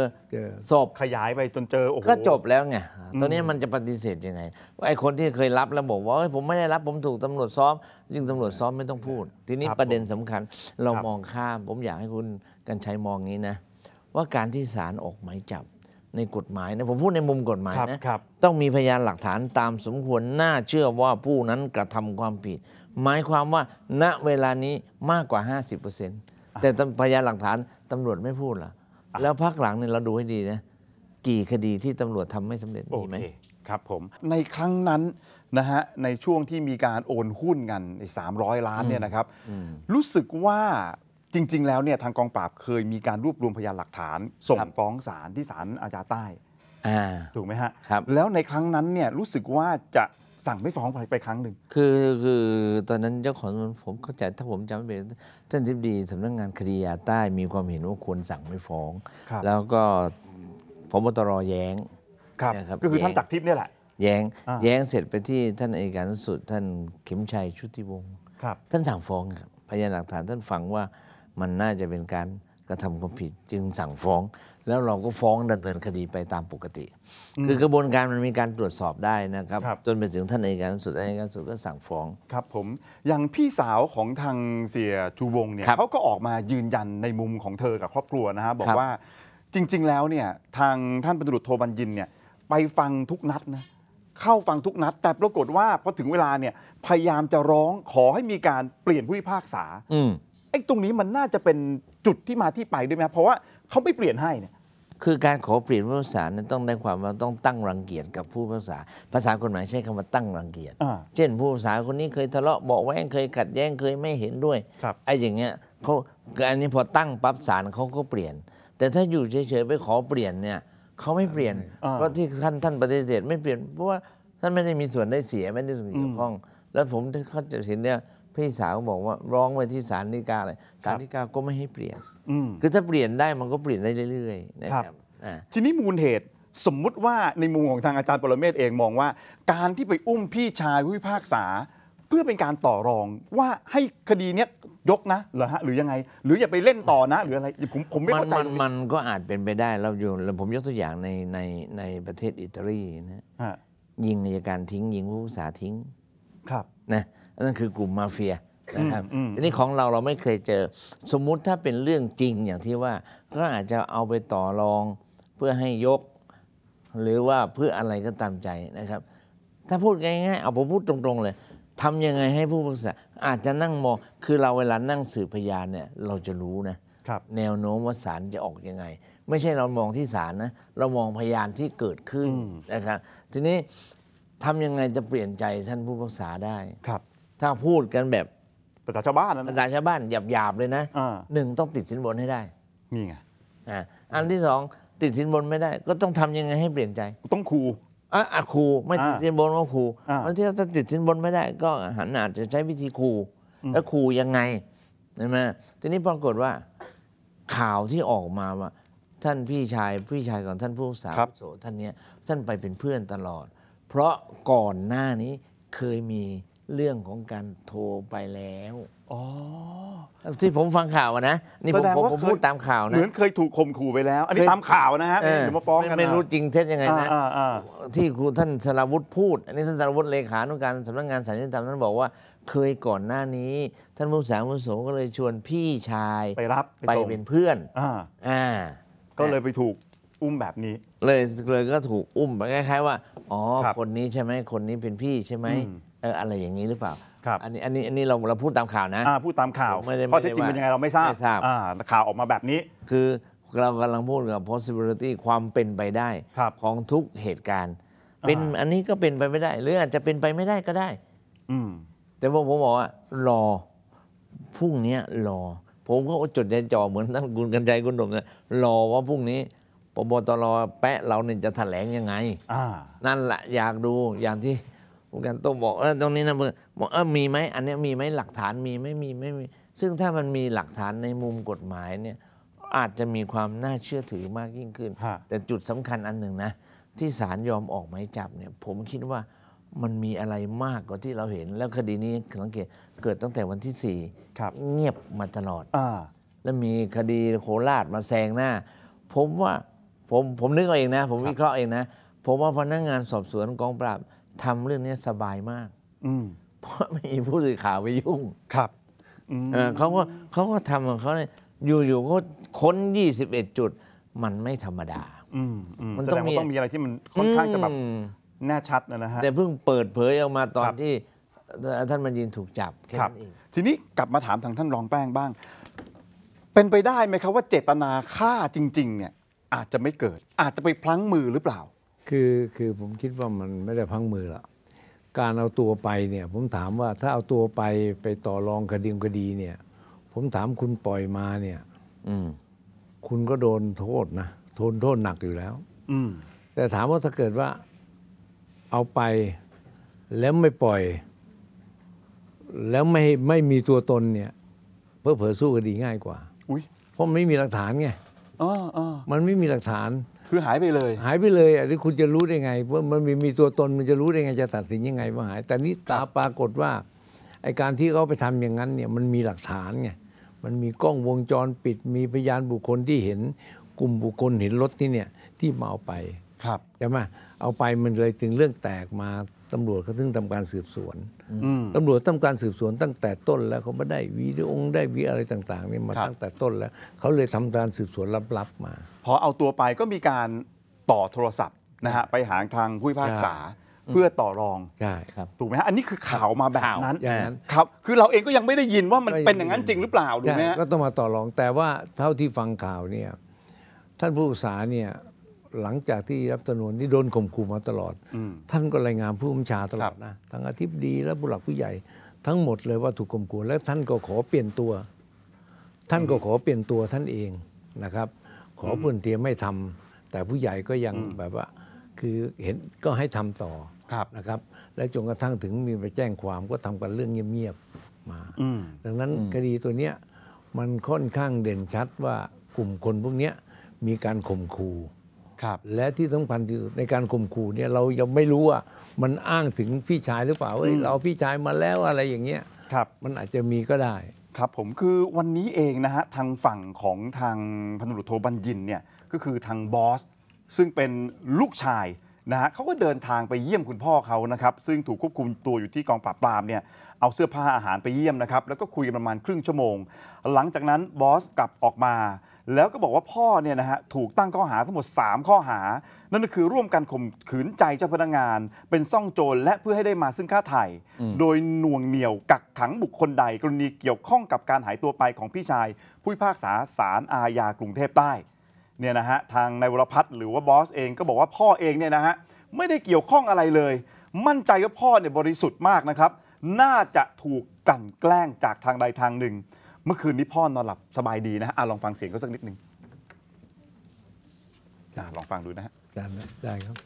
ศพขยายไปจนเจอโอ้โหก็จบแล้วไงตอนนี้มันจะปฏิเสธยังไงไอ้คนที่เคยรับแล้วบอกว่าผมไม่ได้รับผมถูกตำรวจซ้อมยิ่งตำรวจซ้อมไม่ต้องพูด ทีนี้ประเด็นสำคัญเรามองข้ามผมอยากให้คุณกันชัยมองงี้นะว่าการที่ศาลออกหมายจับในกฎหมายนะผมพูดในมุมกฎหมายนะต้องมีพยานหลักฐานตามสมควรน่าเชื่อว่าผู้นั้นกระทำความผิดหมายความว่าณเวลานี้มากกว่า 50%แต่พยานหลักฐานตำรวจไม่พูดหรอ แล้วพักหลังเนี่ยเราดูให้ดีนะ กี่คดีที่ตำรวจทำไม่สำเร็จมีไหมครับผม ในครั้งนั้นนะฮะในช่วงที่มีการโอนหุ้นกันใน300 ล้านเนี่ยนะครับ รู้สึกว่าจริง ๆ แล้วเนี่ยทางกองปราบ เคยมีการรวบรวมพยานหลักฐาน ส่งฟ้องศาลที่ศาลอาญาใต้ถูกไหมฮะแล้วในครั้งนั้นเนี่ยรู้สึกว่าจะสั่งไม่ฟ้องไปไปครั้งหนึ่งคือคือตอนนั้นเจ้าของผมเข้าใจถ้าผมจำไม่ผิดท่านทิบดีสำนักงงานคดียาใต้มีความเห็นว่าควรสั่งไม่ฟ้อง แล้วก็ผมตรแย้งครับ ก็คือท่านจักรทิพย์เนี่ยแหละ แย้ง แย้งเสร็จไปที่ท่านอายการสุดท่านเข็มชัยชุติวงศ์ท่านสั่งฟ้องครับพยานหลักฐานท่านฟังว่ามันน่าจะเป็นการกระทำความผิดจึงสั่งฟ้องแล้วเราก็ฟ้องดำเนินคดีไปตามปกติ คือกระบวนการมันมีการตรวจสอบได้นะครับ จนไปถึงท่านอายการสุดอายการสุดก็สั่งฟ้องครับ ผมอย่างพี่สาวของทางเสียชูวงเนี่ยเขาก็ออกมายืนยันในมุมของเธอกับครอบครัวนะฮะบบอกว่าจริง ๆ แล้วเนี่ยทางท่านบรรวโทบัญญินเนี่ยไปฟังทุกนัดนะเข้าฟังทุกนัด แต่ปรากฏว่าพอถึงเวลาเนี่ยพยายามจะร้องขอให้มีการเปลี่ยนผู้พิพากษาไอ้ตรงนี้มันน่าจะเป็นจุดที่มาที่ไปด้วยไหมเพราะว่าเขาไม่เปลี่ยนให้เนี่ยคือการขอเปลี่ยนผู้ากษานั้นต้องได้ความว่าต้องตั้งรังเกียจกับผู้ภากษาภาษากฎหมายใช้คำว่าตั้งรังเกียจเช่นผู้ภากษาคนนี้เคยทะเลาะเบาแว้งเคยขัดแย้งเคยไม่เห็นด้วยไอ้อย่างเงี้ยเขาอันนี้พอตั้งปั๊บศาลเขาก็เปลี่ยน แต่ถ้าอยู่เฉย ๆ ไปขอเปลี่ยนเนี่ยเขาไม่เปลี่ยน เพราะที่ท่านท่านปฏิเสธไม่เปลี่ยนเพราะว่าท่านไม่ได้มีส่วนได้เสียไม่ได้ส่วนเกี่ยวข้อง แล้วผมเขาจะเห็นเนี่ยพี่สาวบอกว่าร้องไปที่ศาลฎีกาเลยศาลฎีกาก็ไม่ให้เปลี่ยนคือถ้าเปลี่ยนได้มันก็เปลี่ยนได้เรื่อยๆนะครับทีนี้มูลเหตุสมมุติว่าในมุมของทางอาจารย์ปรเมศเองมองว่า การที่ไปอุ้มพี่ชายผู้พิพากษา เพื่อเป็นการต่อรองว่าให้คดีเนี้ยยกนะหรอฮะหรือยังไง หรืออย่าไปเล่นต่อนะ หรืออะไรผมผมไม่เข้าใจมันมันก็อาจเป็นไปได้เราอยู่ผมยกตัวอย่างในในในประเทศอิตาลีนะยิงอายการทิ้งยิงผู้พิพากษาทิ้งครับนะนั่นคือกลุ่มมาเฟียนะครับทีนี้ของเราเราไม่เคยเจอ สมมุติถ้าเป็นเรื่องจริงอย่างที่ว่า ก็อาจจะเอาไปต่อรอง เพื่อให้ยก หรือว่าเพื่ออะไรก็ตามใจนะครับ ถ้าพูดง่ายๆเอาผมพูดตรงๆเลยทำยังไงให้ผู้พิพากษาอาจจะนั่งมอง คือเราเวลานั่งสืบพยานเนี่ยเราจะรู้นะแนวโน้มว่าศาลจะออกยังไง ไม่ใช่เรามองที่ศาลนะเรามองพยานที่เกิดขึ้นนะครับ ทีนี้ทำยังไงจะเปลี่ยนใจท่านผู้พิพากษาได้ครับถ้าพูดกันแบบภาษาชาวบ้านนะภาษาชาวบ้านหยาบๆเลยนะหนึ่งต้องติดสินบนให้ได้ นี่ไงอันที่สองติดสินบนไม่ได้ ก็ต้องทำยังไงให้เปลี่ยนใจ ต้องครูอ่ะครูไม่ติดสินบนก็ครูวันที่ถ้าติดสินบนไม่ได้ ก็หันอาจจะใช้วิธีครูแล้วครูยังไงใช่ไหมทีนี้ปรากฏว่า ข่าวที่ออกมาว่า ท่านพี่ชาย พี่ชายของท่านผู้สาวโสท่านเนี้ยท่านไปเป็นเพื่อนตลอด เพราะก่อนหน้านี้เคยมีเรื่องของการโทรไปแล้ว อ๋อ ที่ผมฟังข่าวนะ นี่ผมผมพูดตามข่าวนะ เหมือนเคยถูกข่มขู่ไปแล้วอันนี้ตามข่าวนะฮะเดี๋ยวมาฟ้องกันไม่รู้จริงเท็จยังไงนะ ที่ครูท่านสารวุฒิพูด อันนี้ ท่านสารวุฒิเลขานุการสำนักงานสารยุติธรรมท่านบอกว่า เคยก่อนหน้านี้ ท่านผู้สารวุโสก็เลยชวนพี่ชายไปรับไปเป็นเพื่อนอ่าก็เลยไปถูกอุ้มแบบนี้ เลยเลยก็ถูกอุ้มคล้ายๆว่า อ๋อ คนนี้ใช่ไหมคนนี้เป็นพี่ใช่ไหมอะไรอย่างนี้หรือเปล่าครับอันนี้อันนี้อันนี้เราเราพูดตามข่าวนะอ่าพูดตามข่าวไม่ได้เพราะที่จริงเป็นยังไงเราไม่ทราบไม่ทราบอ่าข่าวออกมาแบบนี้ คือเรากำลังพูดกับ possibility ความเป็นไปได้ของทุกเหตุการณ์ เป็นอันนี้ก็เป็นไปไม่ได้ หรืออาจจะเป็นไปไม่ได้ก็ได้ อืแต่ว่าผมบอกว่ารอพรุ่งนี้รอผมก็จดใจจ่อเหมือนท่านคุณกันใจคุณหนุ่ยนะรอว่าพรุ่งนี้ปบตรแปะเราเนี่ยจะแถลงยังไงนั่นแหละอยากดูอย่างที่คุณการโต้บอกเออตรงนี้นะเบอร์บอกเออมีไหมอันนี้มีไหมหลักฐาน มีไม่มี ไม่มี ซึ่งถ้ามันมีหลักฐานในมุมกฎหมายเนี่ยอาจจะมีความน่าเชื่อถือมากยิ่งขึ้น แต่จุดสำคัญอันหนึ่งนะ ที่ศาลยอมออกหมายจับเนี่ย ผมคิดว่ามันมีอะไรมากกว่าที่เราเห็น แล้วคดีนี้สังเกตเกิดตั้งแต่วันที่สี่เงียบมาตลอดอแล้วมีคดีโคราชมาแซงหน้า ผมว่าผมผมนึกเอาเองนะ ผมวิเคราะห์เองนะ ผมว่าพนักงงานสอบสวนกองปราบทำเรื่องนี้สบายมากเพราะไม่มีผู้สื่อข่าวไปยุ่งครับเขาก็เขาก็ทำของเขาเนี่ยอยู่ๆก็ค้น 21 จุด มันไม่ธรรมดามันต้องมีต้องมีอะไรที่มันค่อนข้างจะแบบแน่ชัดนะฮะแต่เพิ่งเปิดเผยออกมาตอนที่ท่านมันยินถูกจับครับทีนี้กลับมาถามทางท่านรองแป้งบ้าง เป็นไปได้ไหมครับว่าเจตนาฆ่าจริง ๆ เนี่ย อาจจะไม่เกิด อาจจะไปพลั้งมือหรือเปล่าคือคือผมคิดว่ามันไม่ได้พังมือละการเอาตัวไป เนี่ย ผมถามว่าถ้าเอาตัวไปไปต่อรองคดีคดี เนี่ย ผมถามคุณปล่อยมาเนี่ยคุณก็โดนโทษนะ โทนโทษหนักอยู่แล้วแต่ถามว่าถ้าเกิดว่า เอาไป แล้วไม่ปล่อย แล้วไม่ไม่มีตัวตนเนี่ย เพื่อเผอสู้คดีง่ายกว่าเพราะไม่มีหลักฐานไงอออ๋มันไม่มีหลักฐานคือหายไปเลย หายไปเลย อันนี้คุณจะรู้ได้ไงว่ามันมีมีตัวตนมันจะรู้ได้ไง จะตัดสินยังไงว่าหาย แต่นี้ตาปรากฏว่าไอการที่เขาไปทำอย่างนั้นเนี่ยมันมีหลักฐานไงมันมีกล้องวงจรปิด มีพยานบุคคลที่เห็น กลุ่มบุคคลเห็นรถที่เนี่ยที่มาเอาไปครับใช่ไหมเอาไปมันเลยถึงเรื่องแตกมาตำรวจเขาถึงทำการสืบสวนตำรวจทำการสืบสวนตั้งแต่ต้นแล้วเขาไม่ได้วีดีโอได้วีอะไรต่างๆนี่มาตั้งแต่ต้นแล้วเขาเลยทำการสืบสวนลับๆมาพอเอาตัวไปก็มีการต่อโทรศัพท์นะฮะไปหาทางผู้พิพากษาเพื่อต่อรอง ใช่ครับ ถูกไหมฮะอันนี้คือข่าวมาแบบนั้นครับ คือเราเองก็ยังไม่ได้ยินว่ามันเป็นอย่างนั้นจริงหรือเปล่าถูกไหมฮะก็ต้องมาต่อรองแต่ว่าเท่าที่ฟังข่าวเนี่ยท่านผู้พิพากษาเนี่ยหลังจากที่รับตำนวนที่โดนข่มขู่มาตลอด ท่านก็รายงานผู้บัญชาตลอดนะทั้งอาทิตย์ดีและผู้หลักผู้ใหญ่ทั้งหมดเลยว่าถูกข่มขู่และท่านก็ขอเปลี่ยนตัว ท่านก็ขอเปลี่ยนตัวท่านเองนะครับขอพื่นเตรียมไม่ทำ แต่ผู้ใหญ่ก็ยังแบบว่า คือเห็นก็ให้ทำต่อนะครับ และจนกระทั่งถึงมีไปแจ้งความก็ทำกันเรื่องเงียบๆมาดังนั้นคดีตัวเนี้ยมันค่อนข้างเด่นชัดว่ากลุ่มคนพวกเนี้ยมีการข่มขู่ครับ และที่สำคัญที่สุดในการข่มขู่เนี่ยเรายังไม่รู้ว่ามันอ้างถึงพี่ชายหรือเปล่าเอ้ยเราพี่ชายมาแล้วอะไรอย่างเงี้ยครับมันอาจจะมีก็ได้ครับผมคือวันนี้เองนะฮะ ทางฝั่งของทางพันธุโทบัญญินเนี่ย ก็คือทางบอส ซึ่งเป็นลูกชายนะฮะเขาก็เดินทางไปเยี่ยมคุณพ่อเขานะครับซึ่งถูกควบคุมตัวอยู่ที่กองปราบปรามเนี่ยเอาเสื้อผ้าอาหารไปเยี่ยมนะครับ แล้วก็คุยกันประมาณครึ่งชั่วโมง หลังจากนั้นบอสกลับออกมาแล้วก็บอกว่าพ่อเนี่ยนะฮะถูกตั้งข้อหาทั้งหมด 3 ข้อหา นั่นก็คือร่วมกันข่มขืนใจเจ้าพนักงาน เป็นซ่องโจรและเพื่อให้ได้มาซึ่งค่าไถ่โดยหน่วงเหนี่ยวกักขังบุคคลใด กรณีเกี่ยวข้องกับการหายตัวไปของพี่ชายผู้พิพากษาศาลอาญากรุงเทพใต้เนี่ยนะฮะ ทางนายวรพัฒน์หรือว่าบอสเองก็บอกว่าพ่อเองเนี่ยนะฮะไม่ได้เกี่ยวข้องอะไรเลย มั่นใจว่าพ่อเนี่ยบริสุทธิ์มากนะครับ น่าจะถูกกลั่นแกล้งจากทางใดทางหนึ่งเมื่อคืนนี้พ่อนอนหลับ สบายดีนะฮะลองฟังเสียงเขาสักนิดนึงลองฟังดูนะฮะ ได้ครับ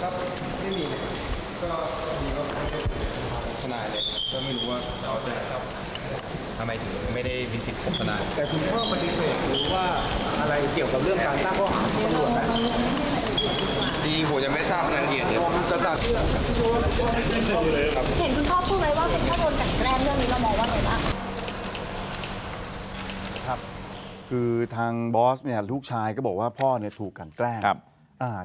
ครับ ไม่มีก็มีก็โฆนายเลย ก็ไม่รู้ว่าเราจะทำไมถึงไม่ได้วิสิตโฆษนาแต่คุณพ่อปฏิเสธหรือว่าอะไรเกี่ยวกับเรื่องการตั้งข้อหาตำรวจนะดีผมยังไม่ทราบรายละเอียดเลยจะทราเห็นคุณพ่อพูดไว้ว่าเป็นข้อโดนกันแกล้งเรื่องนี้เรามองว่าไงบ้างครับ คือทางบอสเนี่ยลูกชายก็บอกว่าพ่อเนี่ยถูกกันแกล้งครับ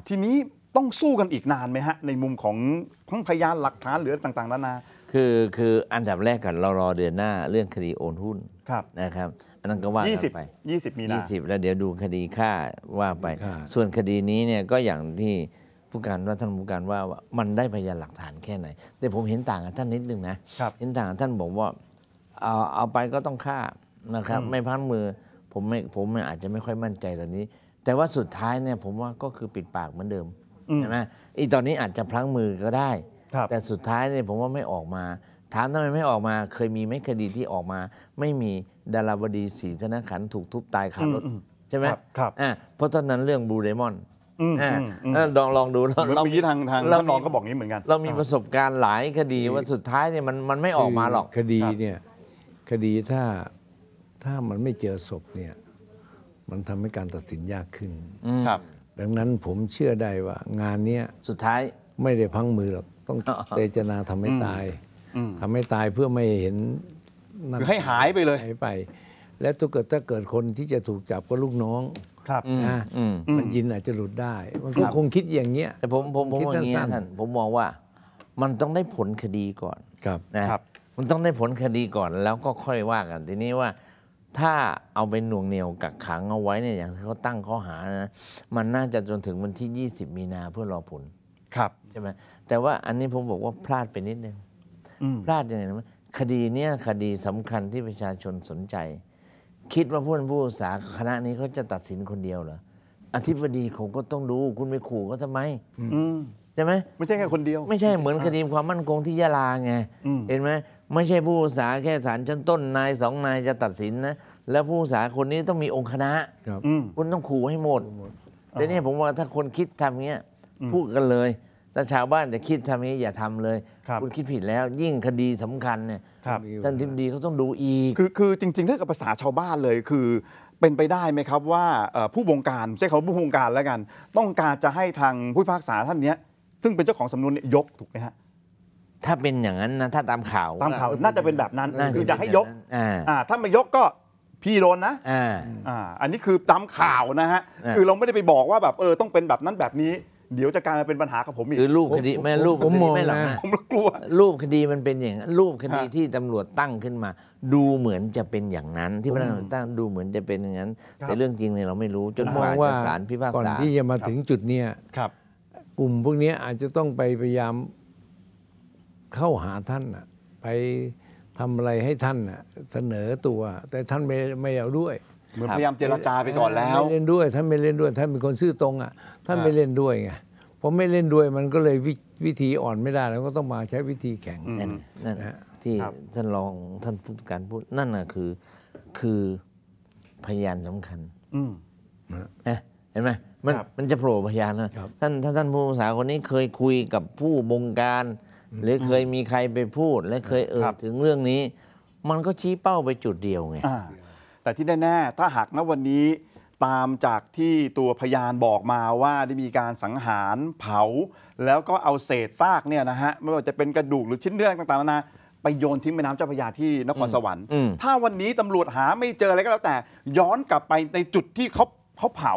ทีนี้ต้องสู้กันอีกนานไหมฮะ ในมุมของทั้งพยานหลักฐานหรือต่าง ๆนานาคือคืออันดับแรกกัน เรารอเดือนหน้าเรื่องคดีโอนหุ้นนะครับอันนั้นก็ว่าไปยี่สิบมีนายี่สิบแล้วเดี๋ยวดูคดีฆ่าว่าไป ส่วนคดีนี้เนี่ยก็อย่างที่ผู้การว่าท่านผู้การว่ามันได้พยานหลักฐานแค่ไหน แต่ผมเห็นต่างกับท่านนิดนึงนะ เห็นต่างกับท่านบอกว่า เอาเอาไปก็ต้องฆ่านะครับ ไม่พันมือผมไม่ผมอาจจะไม่ค่อยมั่นใจตอนนี้ แต่ว่าสุดท้ายเนี่ยผมว่าก็คือปิดปากเหมือนเดิมใช่ไหมอีตอนนี้อาจจะพลั้งมือก็ได้ แต่สุดท้ายเนี่ยผมว่าไม่ออกมาถามทำไมไม่ออกมา เคยมีไหมคดีที่ออกมา ไม่มีดาราบดีศรีธนขันถูกทุบตายขาดรถ ใช่ไหมครับอ่าเพราะตอนนั้นเรื่องบูเรมอนอ่าลองลองดูเราเมื่อกี้ทางทางท่านรองก็บอกนี้เหมือนกัน เรามีประสบการณ์หลายคดีว่าสุดท้ายเนี่ยมันมันไม่ออกมาหรอกคดีเนี่ย คดีถ้าถ้ามันไม่เจอศพเนี่ยมันทำให้การตัดสินยากขึ้นครับ ดังนั้นผมเชื่อได้ว่า งานเนี้ยสุดท้ายไม่ได้พังมือหรอกต้องเจตนาทำให้ตายทำให้ตายเพื่อไม่เห็นคือให้หายไปเลยหายไป และถ้าเกิดถ้าเกิดคนที่จะถูกจับก็ลูกน้องครับนะมันยินอาจจะหลุดได้มันก็คงคิดอย่างเงี้ย แต่ผมผมผมอย่างเงี้ยท่านผมมองว่า มันต้องได้ผลคดีก่อนครับนะครับ มันต้องได้ผลคดีก่อน แล้วก็ค่อยว่ากัน ทีนี้ว่าถ้าเอาไปหน่วงเหนียวกักขังเอาไว้เนี่ยอย่างที่เขาตั้งข้อหานะ มันน่าจะจนถึงวันที่ 20 มีนาเพื่อรอผลครับใช่ไหมแต่ว่าอันนี้ผมบอกว่าพลาดไปนิดนึงพลาดยังไงนะคดีเนี้ยคดีสำคัญที่ประชาชนสนใจ คิดว่าผู้นผู้ศึกษาคณะนี้เขาจะตัดสินคนเดียวเหรออธิบดีเขาก็ต้องดูคุณไปขู่เขาทำไมใช่ไหมไม่ใช่แค่คนเดียว ไม่ใช่เหมือนคดีความมั่นคงที่ยะลาไงเห็นไหมไม่ใช่ผู้ศึกษาแค่ศาลชั้นต้นนายสองนายจะตัดสินนะแล้วผู้ศึกษาคนนี้ต้องมีองค์คณะคุณต้องขู่ให้หมดแต่เนี่ยผมว่าถ้าคนคิดทำเงี้ยพูดกันเลยถ้าชาวบ้านจะคิดทำนี้อย่าทำเลยคุณคิดผิดแล้วยิ่งคดีสำคัญเนี่ยท่านทิมดีเขาต้องดูอีก คือคือจริงๆถ้ากับภาษาชาวบ้านเลย คือ เป็นไปได้ไหมครับว่าผู้บงการใช้คำว่าผู้บงการแล้วกัน ต้องการจะให้ทางผู้พิพากษาท่านนี้ซึ่งเป็นเจ้าของสำนวนยกถูกไหมฮะถ้าเป็นอย่างนั้นนะถ้าตามข่าว ตามข่าวน่าจะเป็นแบบนั้นคือจะให้ยก ถ้าไม่ยกก็พี่โดนนะอ่าอันนี้คือตามข่าวนะฮะคือเราไม่ได้ไปบอกว่าแบบเออต้องเป็นแบบนั้นแบบนี้เดี๋ยวจะกลายมาเป็นปัญหากับผมอีกคือรูปคดีแม่รูปคดี ไม่หลอกนผมกลัวรูปคดีมันเป็นอย่างรูปคดีที่ตำรวจตั้งขึ้นมา ดูเหมือนจะเป็นอย่างนั้น ที่พนักงานตั้งดูเหมือนจะเป็นอย่างนั้น แต่เรื่องจริงเนี่ยเราไม่รู้ จนกว่าจะสารพิพากษาก่อนที่จะมาถึงจุดเนี้ยกลุ่มพวกนี้อาจจะต้องไปพยายามเข้าหาท่านอะไปทำอะไรให้ท่านอ่ะเสนอตัว แต่ท่านไม่ไม่เอาด้วย เหมือนพยายามเจรจาไปก่อนแล้วไม่เล่นด้วยท่านไม่เล่นด้วยท่านเป็นคนซื่อตรงอ่ะท่านไม่เล่นด้วยไงพอไม่เล่นด้วยมันก็เลยวิธีอ่อนไม่ได้แล้วก็ต้องมาใช้วิธีแข่งนั่นนั่นที่ท่านรองท่านผู้การพูด นั่นน่ะคือคือพยานสำคัญนะเห็นไหมมันมันจะโผล่พยานนะท่าน ท่านท่านผู้สาคนนี้ เคยคุยกับผู้บงการ หรือเคยมีใครไปพูด และเคยเอ่ยถึงเรื่องนี้ มันก็ชี้เป้าไปจุดเดียวไงแต่ที่แน่ๆถ้าหากณวันนี้ตามจากที่ตัวพยานบอกมาว่าได้มีการสังหารเผาแล้วก็เอาเศษซากเนี่ยนะฮะ ไม่ว่าจะเป็นกระดูกหรือชิ้นเนื้อต่างๆนานาไปโยนทิ้งแม่น้ำเจ้าพระยาที่นครสวรรค์ ถ้าวันนี้ตำรวจหาไม่เจออะไรก็แล้วแต่ย้อนกลับไปในจุดที่เขาเขาเผา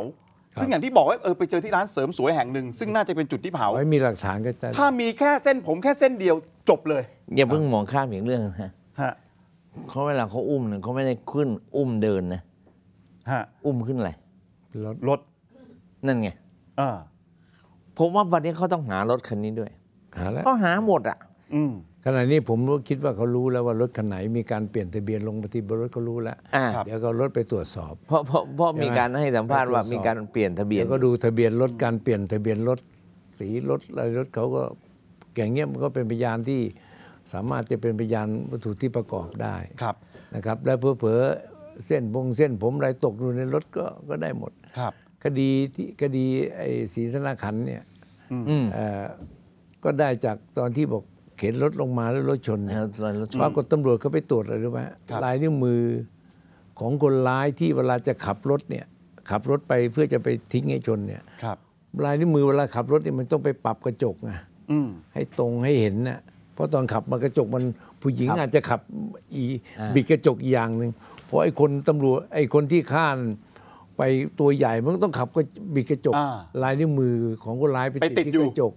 ซึ่งอย่างที่บอกว่าเออไปเจอที่ร้านเสริมสวยแห่งหนึ่ง ซึ่งน่าจะเป็นจุดที่เผาไม่มีหลักฐานก็จะ ถ้ามีแค่เส้นผมแค่เส้นเดียวจบเลยอย่าเพิ่งมองข้ามอีกเรื่องนะฮะเขาเวลาเขาอุ้มเนี่ยเขาไม่ได้ขึ้นอุ้มเดินนะฮะอุ้มขึ้นอะไร รถนั่นไงอผมว่าวันนี้เขาต้องหารถคันนี้ด้วยหาแล้วเขาหาหมดอ่ะขณะนี้ผมรู้คิดว่าเขารู้แล้วว่ารถคันไหนมีการเปลี่ยนทะเบียนลงปฏิบัติรถเขารู้แล้วเดี๋ยวก็รถไปตรวจสอบเพราะเพราะเพราะมีการให้สัมภาษณ์ว่ามีการเปลี่ยนทะเบียนก็ดูทะเบียนรถการเปลี่ยนทะเบียนรถสีรถอะไรรถเขาก็อย่างเงี้ยมันก็เป็นพยานที่ สามารถจะเป็นพยานวัตถุที่ประกอบได้ครับนะครับ และเพื่อเพอเส้นบงเส้นผมอะไรตกอยู่ในรถก็ก็ได้หมด ครับ คดีที่คดีไอ้ศรีธนาขันเนี่ยก็ได้จากตอนที่บอกเข็นรถลงมาแล้วรถชนเนี่ยรปรากฏตำรวจเขาไปตรวจอะไรรู้ไหมลายนิ้วมือ ของคนร้ายที่เวลาจะขับรถเนี่ย ขับรถไปเพื่อจะไปทิ้งให้ชนเนี่ยครับลายนิ้วมือเวลาขับรถเนี่ยมันต้องไปปรับกระจกไงให้ตรงให้เห็นนะเพราะตอนขับมากระจกมันผู้หญิงอาจจะขับอีบิดกระจกอย่างหนึ่งราะไอ้คนตำรวจไอ้คนที่ข้าน ไปตัวใหญ่ มึงต้องขับก็บิดกระจกลายนิ้วมือของคนร้ายไปติดที่กระจก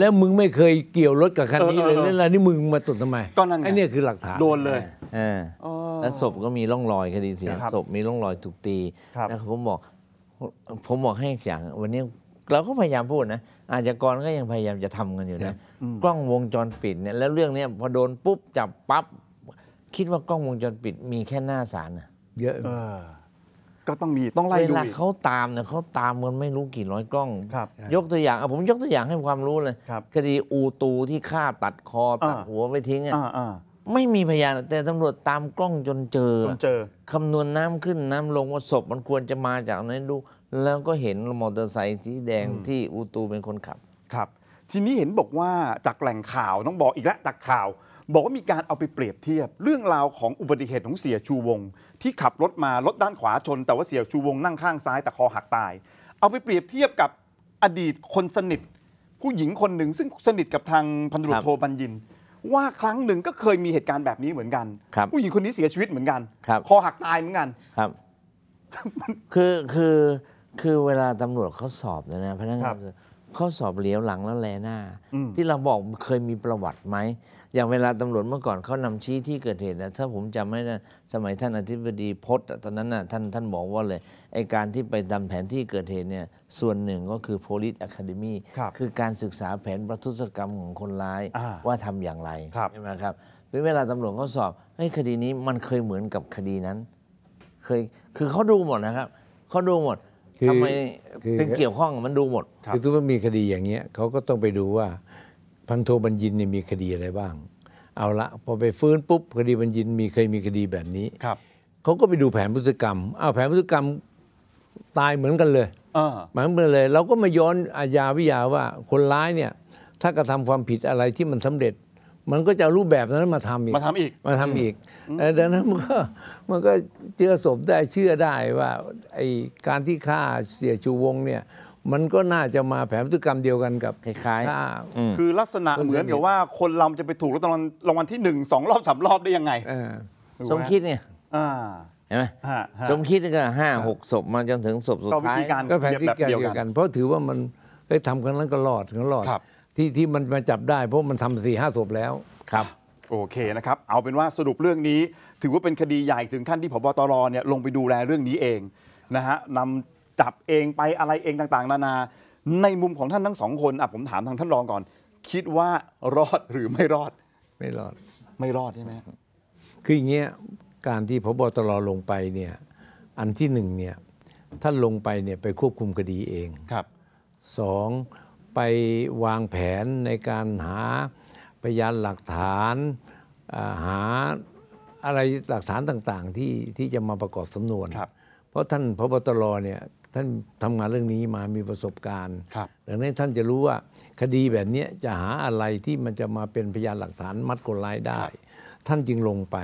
แล้วมึงไม่เคยเกี่ยวรถกับคันนี้เลยแล้วนี่มึงมาตรวจทำไมก็นั่นไงอ้นี่คือหลักฐานโดนเลย แล้วศพก็มีร่องรอยคดีเสียศพมีร่องรอยถูกตี แล้วนะครับผมบอกผมบอกให้อย่างวันนี้เราก็พยายามพูดนะอาชญากรก็ยังพยายามจะทำกันอยู่นะกล้องวงจรปิดเนี่ยแล้วเรื่องเนี้ยพอโดนปุ๊บจับปั๊บคิดว่ากล้องวงจรปิดมีแค่หน้าศาลนะเยอะก็ต้องมี ต้องไล่เวลาเขาตามเนี่ยเขาตามมันไม่รู้กี่ร้อยกล้องครับ ยกตัวอย่างผมยกตัวอย่างให้ความรู้เลยครับคดีอูตูที่ฆ่าตัดคอตัดหัวไปทิ้งอ่ะไม่มีพยานแต่ตำรวจตามกล้องจนเจอจนเจอคำนวณน้ำขึ้นน้ำลง ว่าศพมันควรจะมาจากไหนดู แล้วก็เห็นมอเตอร์ไซค์สีแดงที่อูตูเป็นคนขับครับ ทีนี้เห็นบอกว่าจากแหล่งข่าวต้องบอกอีกแล้วจากข่าวบอกว่ามีการเอาไปเปรียบเทียบ เรื่องราวของอุบัติเหตุของเสียชูวง ที่ขับรถมา รถด้านขวาชน แต่ว่าเสียชูวง นั่งข้างซ้ายแต่คอหักตาย เอาไปเปรียบเทียบกับอดีตคนสนิท ผู้หญิงคนหนึ่งซึ่งสนิทกับทางพันธุ์โทบัญญินว่าครั้งหนึ่งก็เคยมีเหตุการณ์แบบนี้เหมือนกันผู้หญิงคนนี้เสียชีวิตเหมือนกันคคอหักตายเหมือนกันครับคือคือคือเวลาตำรวจเขาสอบนะนะพนักงานเขาสอบเหลียวหลังแล้วแลหน้าที่เราบอกเคยมีประวัติไหมอย่างเวลาตำรวจเมื่อก่อนเขานำชี้ที่เกิดเหตุนะถ้าผมจำไม่ได้สมัยท่านอธิบดีพศตอนนั้นนะท่านท่านบอกว่าเลย ไอการที่ไปดำแผนที่เกิดเหตุเนี่ย ส่วนหนึ่งก็คือ police academy คคือการศึกษาแผนประทุษกรรมของคนร้ายว่าทำอย่างไร ใช่ไหมครับ เวลาตำรวจเขาสอบเฮ้ยคดีนี้มันเคยเหมือนกับคดีนั้นเคยคือเขาดูหมดนะครับเขาดูหมดทำไมถึงเกี่ยวข้องมันดูหมดคือถ้ามันมีคดีอย่างเงี้ยเขาก็ต้องไปดูว่าพันโทบัญญินเนี่ยมีคดีอะไรบ้าง เอาละ พอไปฟื้นปุ๊บคดีบัญญินมีเคยมีคดีแบบนี้ครับเขาก็ไปดูแผนพฤติกรรม เอาแผนพฤติกรรมตายเหมือนกันเลยเหมือนกันเลย เราก็มาย้อนอาญาวิยาว่า คนร้ายเนี่ย ถ้ากระทำความผิดอะไรที่มันสำเร็จ มันก็จะรูปแบบนั้นมาทำอีก มาทำอีก มาทำอีก ดังนั้นมันก็มันก็เจือศพได้เชื่อได้ว่าไอการที่ฆ่าเสียชูวง เนี่ยมันก็น่าจะมาแผนพฤติกรรมเดียวกันกับ คล้ายๆ คือลักษณะเหมือนกับว่าคนเราจะไปถูกรางวัลรางวัลที่หนึ่งสองรอบสามรอบได้ยังไงสมคิดเนี่ยช่เห็นไหมสมคิดก็ห้าหกศพมาจนถึงศพสุดท้าย ก็แผนที่กรเดียวกัน เพราะถือว่ามันได้ทำครั้งนั้นก็รอดก็รอดที่ที่มันมาจับได้เพราะมันทำสี่ห้าศพแล้วครับโอเคนะครับ เอาเป็นว่าสรุปเรื่องนี้ ถือว่าเป็นคดีใหญ่ถึงขั้นที่พบตรเนี่ยลงไปดูแลเรื่องนี้เองนะฮะนำจับเองไปอะไรเองต่าง ๆ นานา ในมุมของท่านทั้งสองคนอ่ะผมถามทางท่านรองก่อน คิดว่ารอดหรือไม่รอดไม่รอดไม่รอดใช่ไหมคืออย่างเงี้ยการที่พบตรลงไปเนี่ยอันที่หนึ่งเนี่ยท่านลงไปเนี่ยไปควบคุมคดีเองครับสองไปวางแผนในการหา พยานหลักฐานหาอะไรหลักฐานต่างๆ ที่ที่จะมาประกอบสำนวนเพราะท่านพบตรเนี่ยท่านทำงานเรื่องนี้มามีประสบการณ์ครับดังนั้นท่านจะรู้ว่า คดีแบบนี้จะหาอะไรที่มันจะมาเป็นพยานหลักฐานมัดคนร้ายได้ ท่านจึงลงไป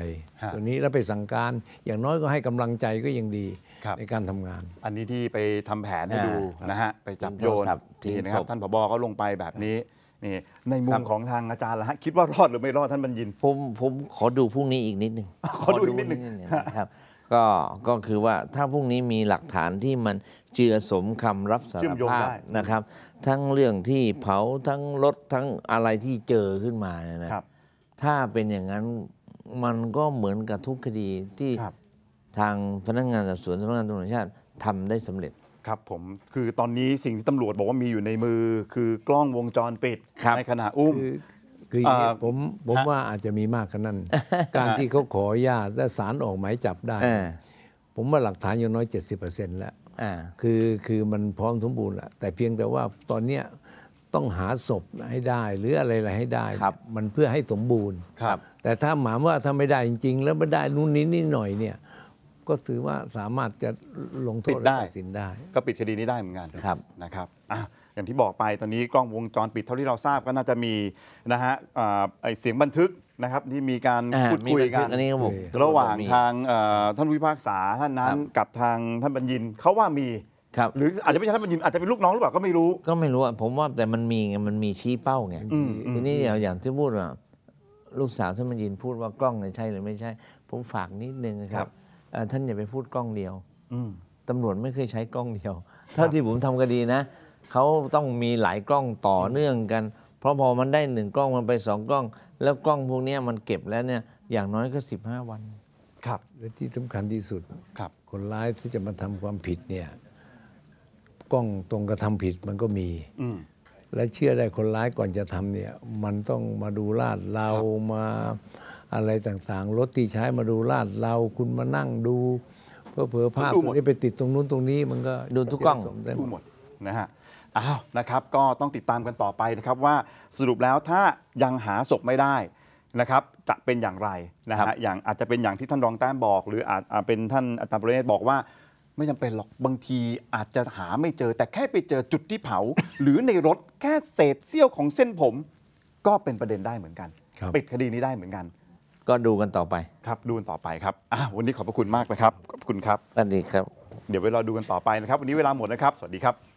ตัวนี้ แล้วไปสั่งการ อย่างน้อยก็ให้กำลังใจก็ยังดีในการทำงาน อันนี้ที่ไปทำแผนให้ดูนะฮะ ไปจับโยนทีนะครับ ท่านผบก็ลงไปแบบนี้ นี่ในมุมของทางอาจารย์ละฮะ คิดว่ารอดหรือไม่รอดท่านบรรยิน ผมผมขอดูพรุ่งนี้อีกนิดหนึ่งขอดูอีกนิดหนึ่งนะครับก็ก็คือว่าถ้าพรุ่งนี้มีหลักฐานที่มันเจือสมคำรับสารภาพนะครับ ทั้งเรื่องที่เผาทั้งรถ ทั้งอะไรที่เจอขึ้นมาเนี่ยนะถ้าเป็นอย่างนั้นมันก็เหมือนกับทุกคดีที่ทางพนักงานสอบสวนสำนักงานตำรวจชาติทำได้สำเร็จครับผม คือตอนนี้สิ่งที่ตำรวจบอกว่ามีอยู่ในมือ คือกล้องวงจรปิดในขณะอุ้มคืออผมผมว่าอาจจะมีมากกน่านั้นการที่เขาขออนุญาตและสารออกหมายจับได้ ผมว่าหลักฐานอย่างน้อย 70%แล้วคือคือมันพร้อมสมบูรณ์แล้วแต่เพียงแต่ว่าตอนเนี้ยต้องหาศพให้ได้หรืออะไรอะไรให้ได้มันเพื่อให้สมบูรณ์ครับ แต่ถ้าหมายว่าทำไม่ได้จริง ๆ แล้วไม่ได้นู่นนี้นี่หน่อยเนี่ยก็ถือว่าสามารถจะลงโทษได้ตัดสินได้ ก็ปิดคดีนี้ได้เหมือนกันนะครับอ่ะอย่างที่บอกไปตอนนี้กล้องวงจรปิดเท่าที่เราทราบก็น่าจะมีนะฮะไอเสียงบันทึกนะครับ ที่มีการพูดคุยกันนี้ระหว่างทางท่านวิพากษาท่านนั้นกับทางท่านบัญญินเขาว่ามีครับ หรือ อาจจะไม่ใช่ท่านบัญญินอาจจะเป็นลูกน้องหรือเปล่าก็ไม่รู้ก็ไม่รู้ผมว่าแต่มันมีไงมันมีชี้เป้าไงทีนี้อย่างที่พูดว่าลูกสาวท่านบัญยินพูดว่ากล้องนใช่ หรือไม่ใช่ ผมฝากนิดนึงนะครับท่านอย่าไปพูดกล้องเดียว อืตำรวจไม่เคยใช้กล้องเดียวเท่าที่ผมทำคดีนะเขาต้องมีหลายกล้องต่อเนื่องกัน เพราะพอมันได้หนึ่งกล้องมันไปสองกล้อง แล้วกล้องพวกนี้มันเก็บแล้วเนี่ยอย่างน้อยก็ 15 วัน ครับ และที่สำคัญที่สุดครับ คนร้ายที่จะมาทำความผิดเนี่ย กล้องตรงกระทำผิดมันก็มีอและเชื่อได้คนร้ายก่อนจะทำเนี่ย มันต้องมาดูลาดเรามาอะไรต่างๆรถที่ใช้มาดูลาดเรา คุณมานั่งดูเพื่อเผ่อภาพตมรงนี้ไปติดตรงนู้นตรงนี้มันก็ดูทุกกล้องทั้งดูหมดนะฮะอ้าว นะครับ ก็ต้องติดตามกันต่อไปนะครับว่าสรุปแล้วถ้ายังหาศพไม่ได้นะครับจะเป็นอย่างไรนะฮะอย่างอาจจะเป็นอย่างที่ท่านรองแต้มบอก หรืออาจเป็นท่านอาจารย์ประเรศบอกว่า ไม่จำเป็นหรอกบางทีอาจจะหาไม่เจอ แต่แค่ไปเจอจุดที่เผา หรือในรถแค่เศษเสี้ยวของเส้นผม ก็เป็นประเด็นได้เหมือนกันปิดคดีนี้ได้เหมือนกัน ก็ดูกันต่อไปครับดูกันต่อไปครับวันนี้ขอบพระคุณมากนะครับขอบคุณครับวัสดีครับเดี๋ยวไปรอดูกันต่อไปนะครับ วันนี้เวลาหมดนะครับ สวัสดีครับ